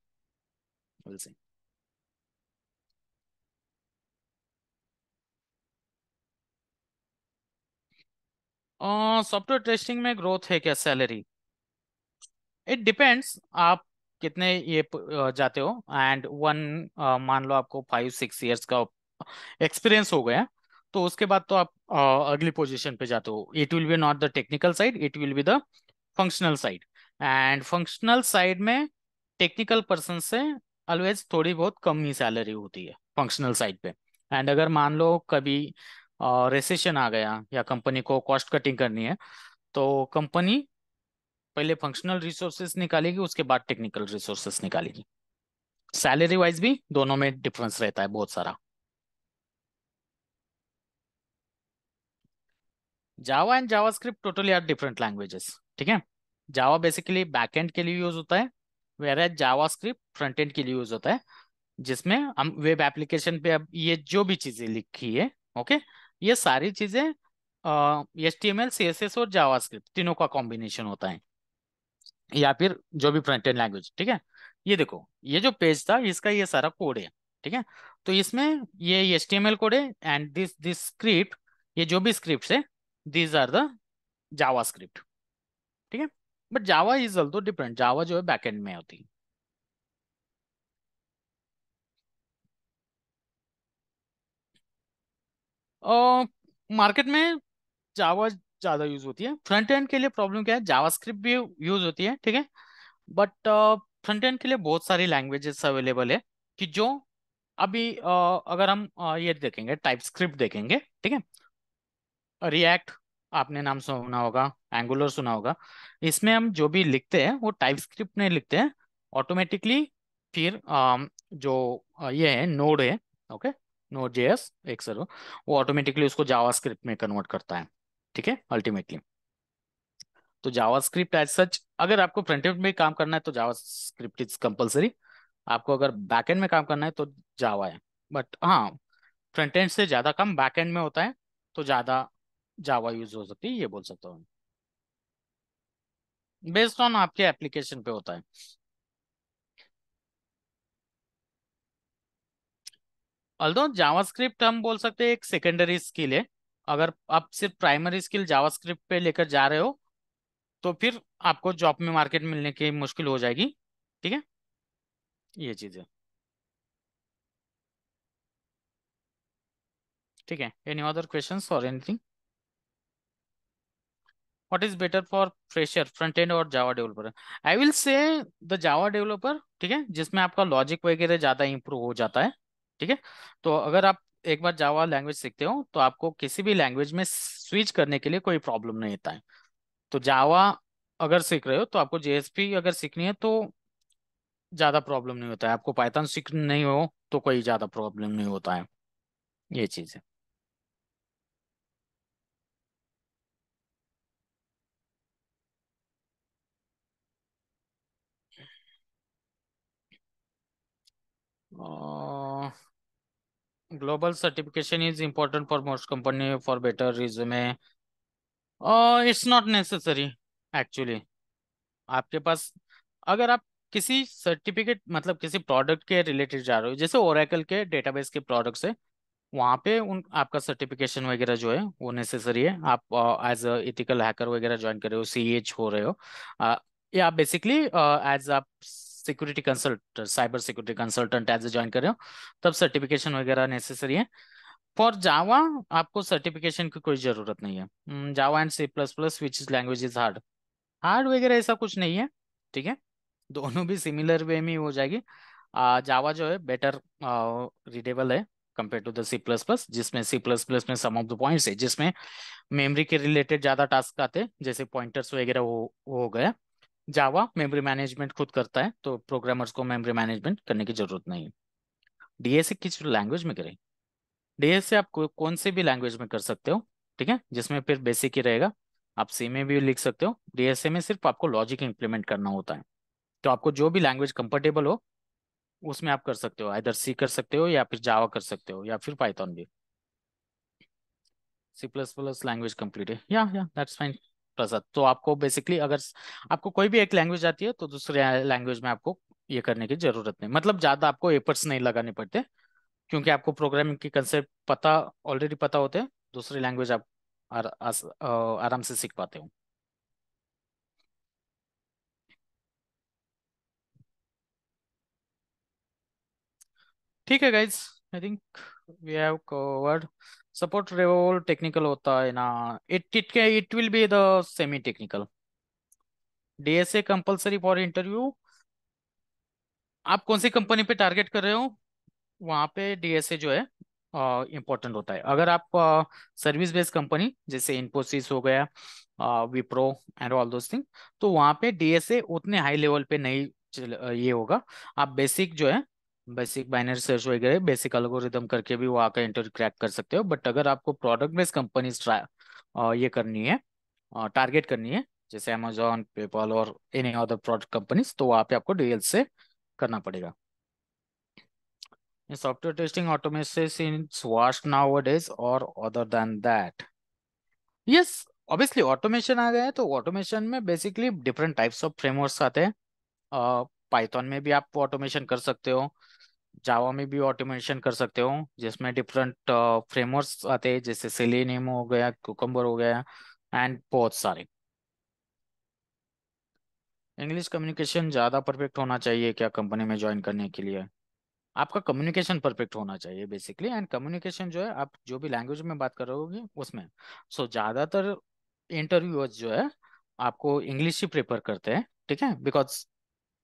software testing में ग्रोथ है क्या सैलरी इट डिपेंड्स आप कितने ये जाते हो एंड वन मान लो आपको फाइव सिक्स इयर्स का एक्सपीरियंस हो गया तो उसके बाद तो आप अगली पोजीशन पे जाते हो it will be not the technical side it will be the functional side and functional side में टेक्निकल पर्सन से ऑलवेज थोड़ी बहुत कम ही सैलरी होती है फंक्शनल साइड पे एंड अगर मान लो कभी रेसेशन आ गया या कंपनी को कॉस्ट कटिंग करनी है तो कंपनी पहले फंक्शनल रिसोर्सेस निकालेगी उसके बाद टेक्निकल रिसोर्सेस निकालेगी सैलरी वाइज भी दोनों में डिफरेंस रहता है बहुत सारा Java and JavaScript totally are different languages ठीक है जावा बेसिकली बैक एंड के लिए यूज होता है whereas JavaScript front end के लिए यूज होता है जिसमें हम वेब एप्लीकेशन पे अब ये जो भी चीजें लिखी है ओके ये सारी चीजें H T M L C S S और जावा स्क्रिप्ट तीनों का कॉम्बिनेशन होता है या फिर जो भी फ्रंट एंड लैंग्वेज ठीक है ये देखो ये जो पेज था इसका ये सारा कोड है ठीक है तो इसमें ये H T M L code है एंड दिस दिस स्क्रिप्ट ये जो भी स्क्रिप्ट है these are the JavaScript ठीक है but Java is also different Java जो है बैकएंड में होती है मार्केट uh, में जावा ज्यादा यूज होती है फ्रंट एंड के लिए प्रॉब्लम क्या है जावास्क्रिप्ट भी यूज होती है ठीक है बट फ्रंट एंड के लिए बहुत सारी लैंग्वेजेस अवेलेबल है कि जो अभी uh, अगर हम uh, ये देखेंगे टाइप स्क्रिप्ट देखेंगे ठीक है रिएक्ट आपने नाम सुना होगा एंगुलर सुना होगा इसमें हम जो भी लिखते हैं वो टाइप स्क्रिप्ट में लिखते हैं ऑटोमेटिकली फिर uh, जो ये है नोड है ओके नोड एस एक सर वो ऑटोमेटिकली उसको जावा में कन्वर्ट करता है ठीक है अल्टीमेटली तो जावास्क्रिप्ट एज सच अगर आपको फ्रंट एंड में काम करना है तो जावास्क्रिप्ट इज कंपलसरी आपको अगर बैक एंड में काम करना है तो जावा है बट हाँ फ्रंट एंड से ज़्यादा काम बैक एंड में होता है तो ज़्यादा जावा यूज हो सकती है ये बोल सकता हूँ बेस्ड ऑन आपके एप्लीकेशन पे होता है ऑल्दो जावास्क्रिप्ट हम बोल सकते हैं एक सेकेंडरी स्किल है अगर आप सिर्फ प्राइमरी स्किल जावास्क्रिप्ट पे लेकर जा रहे हो तो फिर आपको जॉब में मार्केट मिलने की मुश्किल हो जाएगी ठीक है ये चीज़ है ठीक है एनी अदर क्वेश्चन और anything what is better for fresher front end और Java developer I will say the Java developer ठीक है जिसमें आपका लॉजिक वगैरह ज्यादा इंप्रूव हो जाता है ठीक है तो अगर आप एक बार जावा लैंग्वेज सीखते हो तो आपको किसी भी लैंग्वेज में स्विच करने के लिए कोई प्रॉब्लम नहीं होता है तो जावा अगर सीख रहे हो तो आपको जेएसपी अगर सीखनी है तो ज़्यादा प्रॉब्लम नहीं होता है आपको पाइथन सीख नहीं हो तो कोई ज़्यादा प्रॉब्लम नहीं होता है ये चीज़ है global certification is important for most company for better resume it's not necessary actually आपके पास अगर आप किसी सर्टिफिकेट मतलब किसी प्रोडक्ट के रिलेटेड जा रहे हो जैसे ओरेकल के डेटाबेस के प्रोडक्ट्स है वहाँ पे उन आपका सर्टिफिकेशन वगैरह जो है वो नेसेसरी है आप एज अ इथिकल हैकर वगैरह ज्वाइन कर रहे हो सी एच हो रहे हो uh, या बेसिकली एज uh, आप security consult cyber security consultant as a join कर रहे हो तब सर्टिफिकेशन वगैरह नेसेसरी है फॉर जावा आपको सर्टिफिकेशन की कोई जरूरत नहीं है Java and C plus plus which is language is hard hard वगैरह ऐसा कुछ नहीं है ठीक है दोनों भी सिमिलर वे में हो जाएगी जावा जो है बेटर रीडेबल है compare to the C plus plus जिसमें सी प्लस प्लस में सम ऑफ द पॉइंट्स है जिसमें मेमोरी के रिलेटेड ज्यादा टास्क आते हैं जैसे पॉइंटर्स वगैरह हो हो गया जावा मेमोरी मैनेजमेंट खुद करता है तो प्रोग्रामर्स को मेमोरी मैनेजमेंट करने की जरूरत नहीं है डीएसए किस लैंग्वेज में करें डीएसए आप कौन से भी लैंग्वेज में कर सकते हो ठीक है जिसमें फिर बेसिक ही रहेगा आप सी में भी लिख सकते हो डीएसए में सिर्फ आपको लॉजिक इंप्लीमेंट करना होता है तो आपको जो भी लैंग्वेज कंफर्टेबल हो उसमें आप कर सकते हो इधर सी कर सकते हो या फिर जावा कर सकते हो या फिर पाइथन भी C plus plus language complete है या या दैट्स फाइन प्रसाद तो आपको बेसिकली अगर आपको कोई भी एक लैंग्वेज आती है तो दूसरे लैंग्वेज में आपको ये करने की जरूरत नहीं मतलब ज्यादा आपको एपर्स नहीं लगाने पड़ते क्योंकि आपको प्रोग्रामिंग के कंसेप्ट पता ऑलरेडी पता होते हैं दूसरी लैंग्वेज आप आर, आस, आ, आराम से सीख पाते हो ठीक है guys I think we have covered Support role technical होता है ना. It it can it will be the semi technical. DSA compulsory for interview. आप कौन सी कंपनी पे टारगेट कर रहे हो वहां पे डीएसए जो है इम्पोर्टेंट होता है अगर आप सर्विस बेस्ड कंपनी जैसे इन्फोसिस हो गया Wipro and all those thing तो वहां पे डीएसए उतने हाई लेवल पे नहीं ये होगा आप बेसिक जो है बेसिक बाइनरी सर्च वगैरह बेसिक अलगोरिदम करके भी वो आकर इंटरव्यू क्रैक कर सकते हो बट अगर आपको प्रोडक्ट बेस्ड कंपनीज ये करनी है टारगेट करनी है जैसे अमेजोन पेपल और एनी अदर प्रोडक्ट कंपनीज तो वहाँ पे आपको डीएल से करना पड़ेगा software testing automation vast nowadays और other than that yes obviously automation आ गया है तो ऑटोमेशन में basically different types of framework आते हैं पाइथन में भी आप ऑटोमेशन कर सकते हो जावा में भी ऑटोमेशन कर सकते हो जिसमें डिफरेंट फ्रेमवर्क्स आते हैं जैसे सेलेनियम हो गया कुकम्बर हो गया एंड बहुत सारे इंग्लिश कम्युनिकेशन ज़्यादा परफेक्ट होना चाहिए क्या कंपनी में ज्वाइन करने के लिए आपका कम्युनिकेशन परफेक्ट होना चाहिए बेसिकली एंड कम्युनिकेशन जो है आप जो भी लैंग्वेज में बात करोगे उसमें सो so, ज़्यादातर इंटरव्यूअर्स जो है आपको इंग्लिश ही प्रेफर करते हैं ठीक है बिकॉज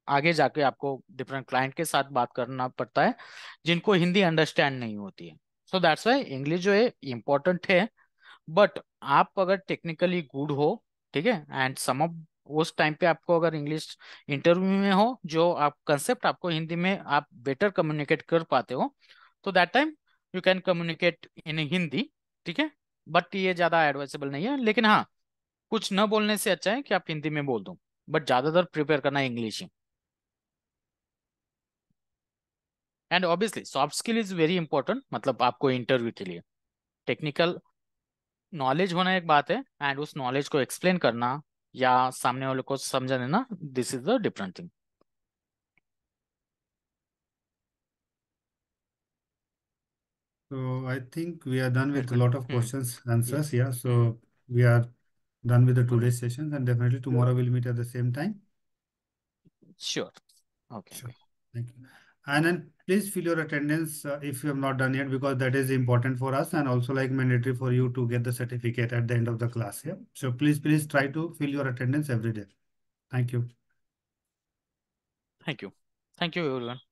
आगे जाके आपको डिफरेंट क्लाइंट के साथ बात करना पड़ता है जिनको हिंदी अंडरस्टैंड नहीं होती है सो दैट्स वाई इंग्लिश जो है इम्पोर्टेंट है बट आप अगर टेक्निकली गुड हो ठीक है एंड सम उस टाइम पे आपको अगर इंग्लिश इंटरव्यू में हो जो आप कंसेप्ट आपको हिंदी में आप बेटर कम्युनिकेट कर पाते हो तो that time you can communicate in Hindi ठीक है बट ये ज़्यादा एडवाइसेबल नहीं है लेकिन हाँ कुछ न बोलने से अच्छा है कि आप हिंदी में बोल दो बट ज़्यादातर प्रिपेयर करना इंग्लिश ही and obviously soft skill is very important मतलब आपको इंटरव्यू के लिए टेक्निकल नॉलेज होना एक बात है एंड उस नॉलेज को एक्सप्लेन करना या सामने वाले को समझा देना this is the different thing So I think we are done with a lot of questions, answers. yes. Yeah. So we are done with the today's okay. sessions and definitely tomorrow sure. we'll meet at the same time. Sure. Okay. Sure. Thank you. And then please fill your attendance uh, if you have not done yet because that is important for us and also like mandatory for you to get the certificate at the end of the class here. Yeah? So please, please try to fill your attendance every day. Thank you. Thank you. Thank you, everyone.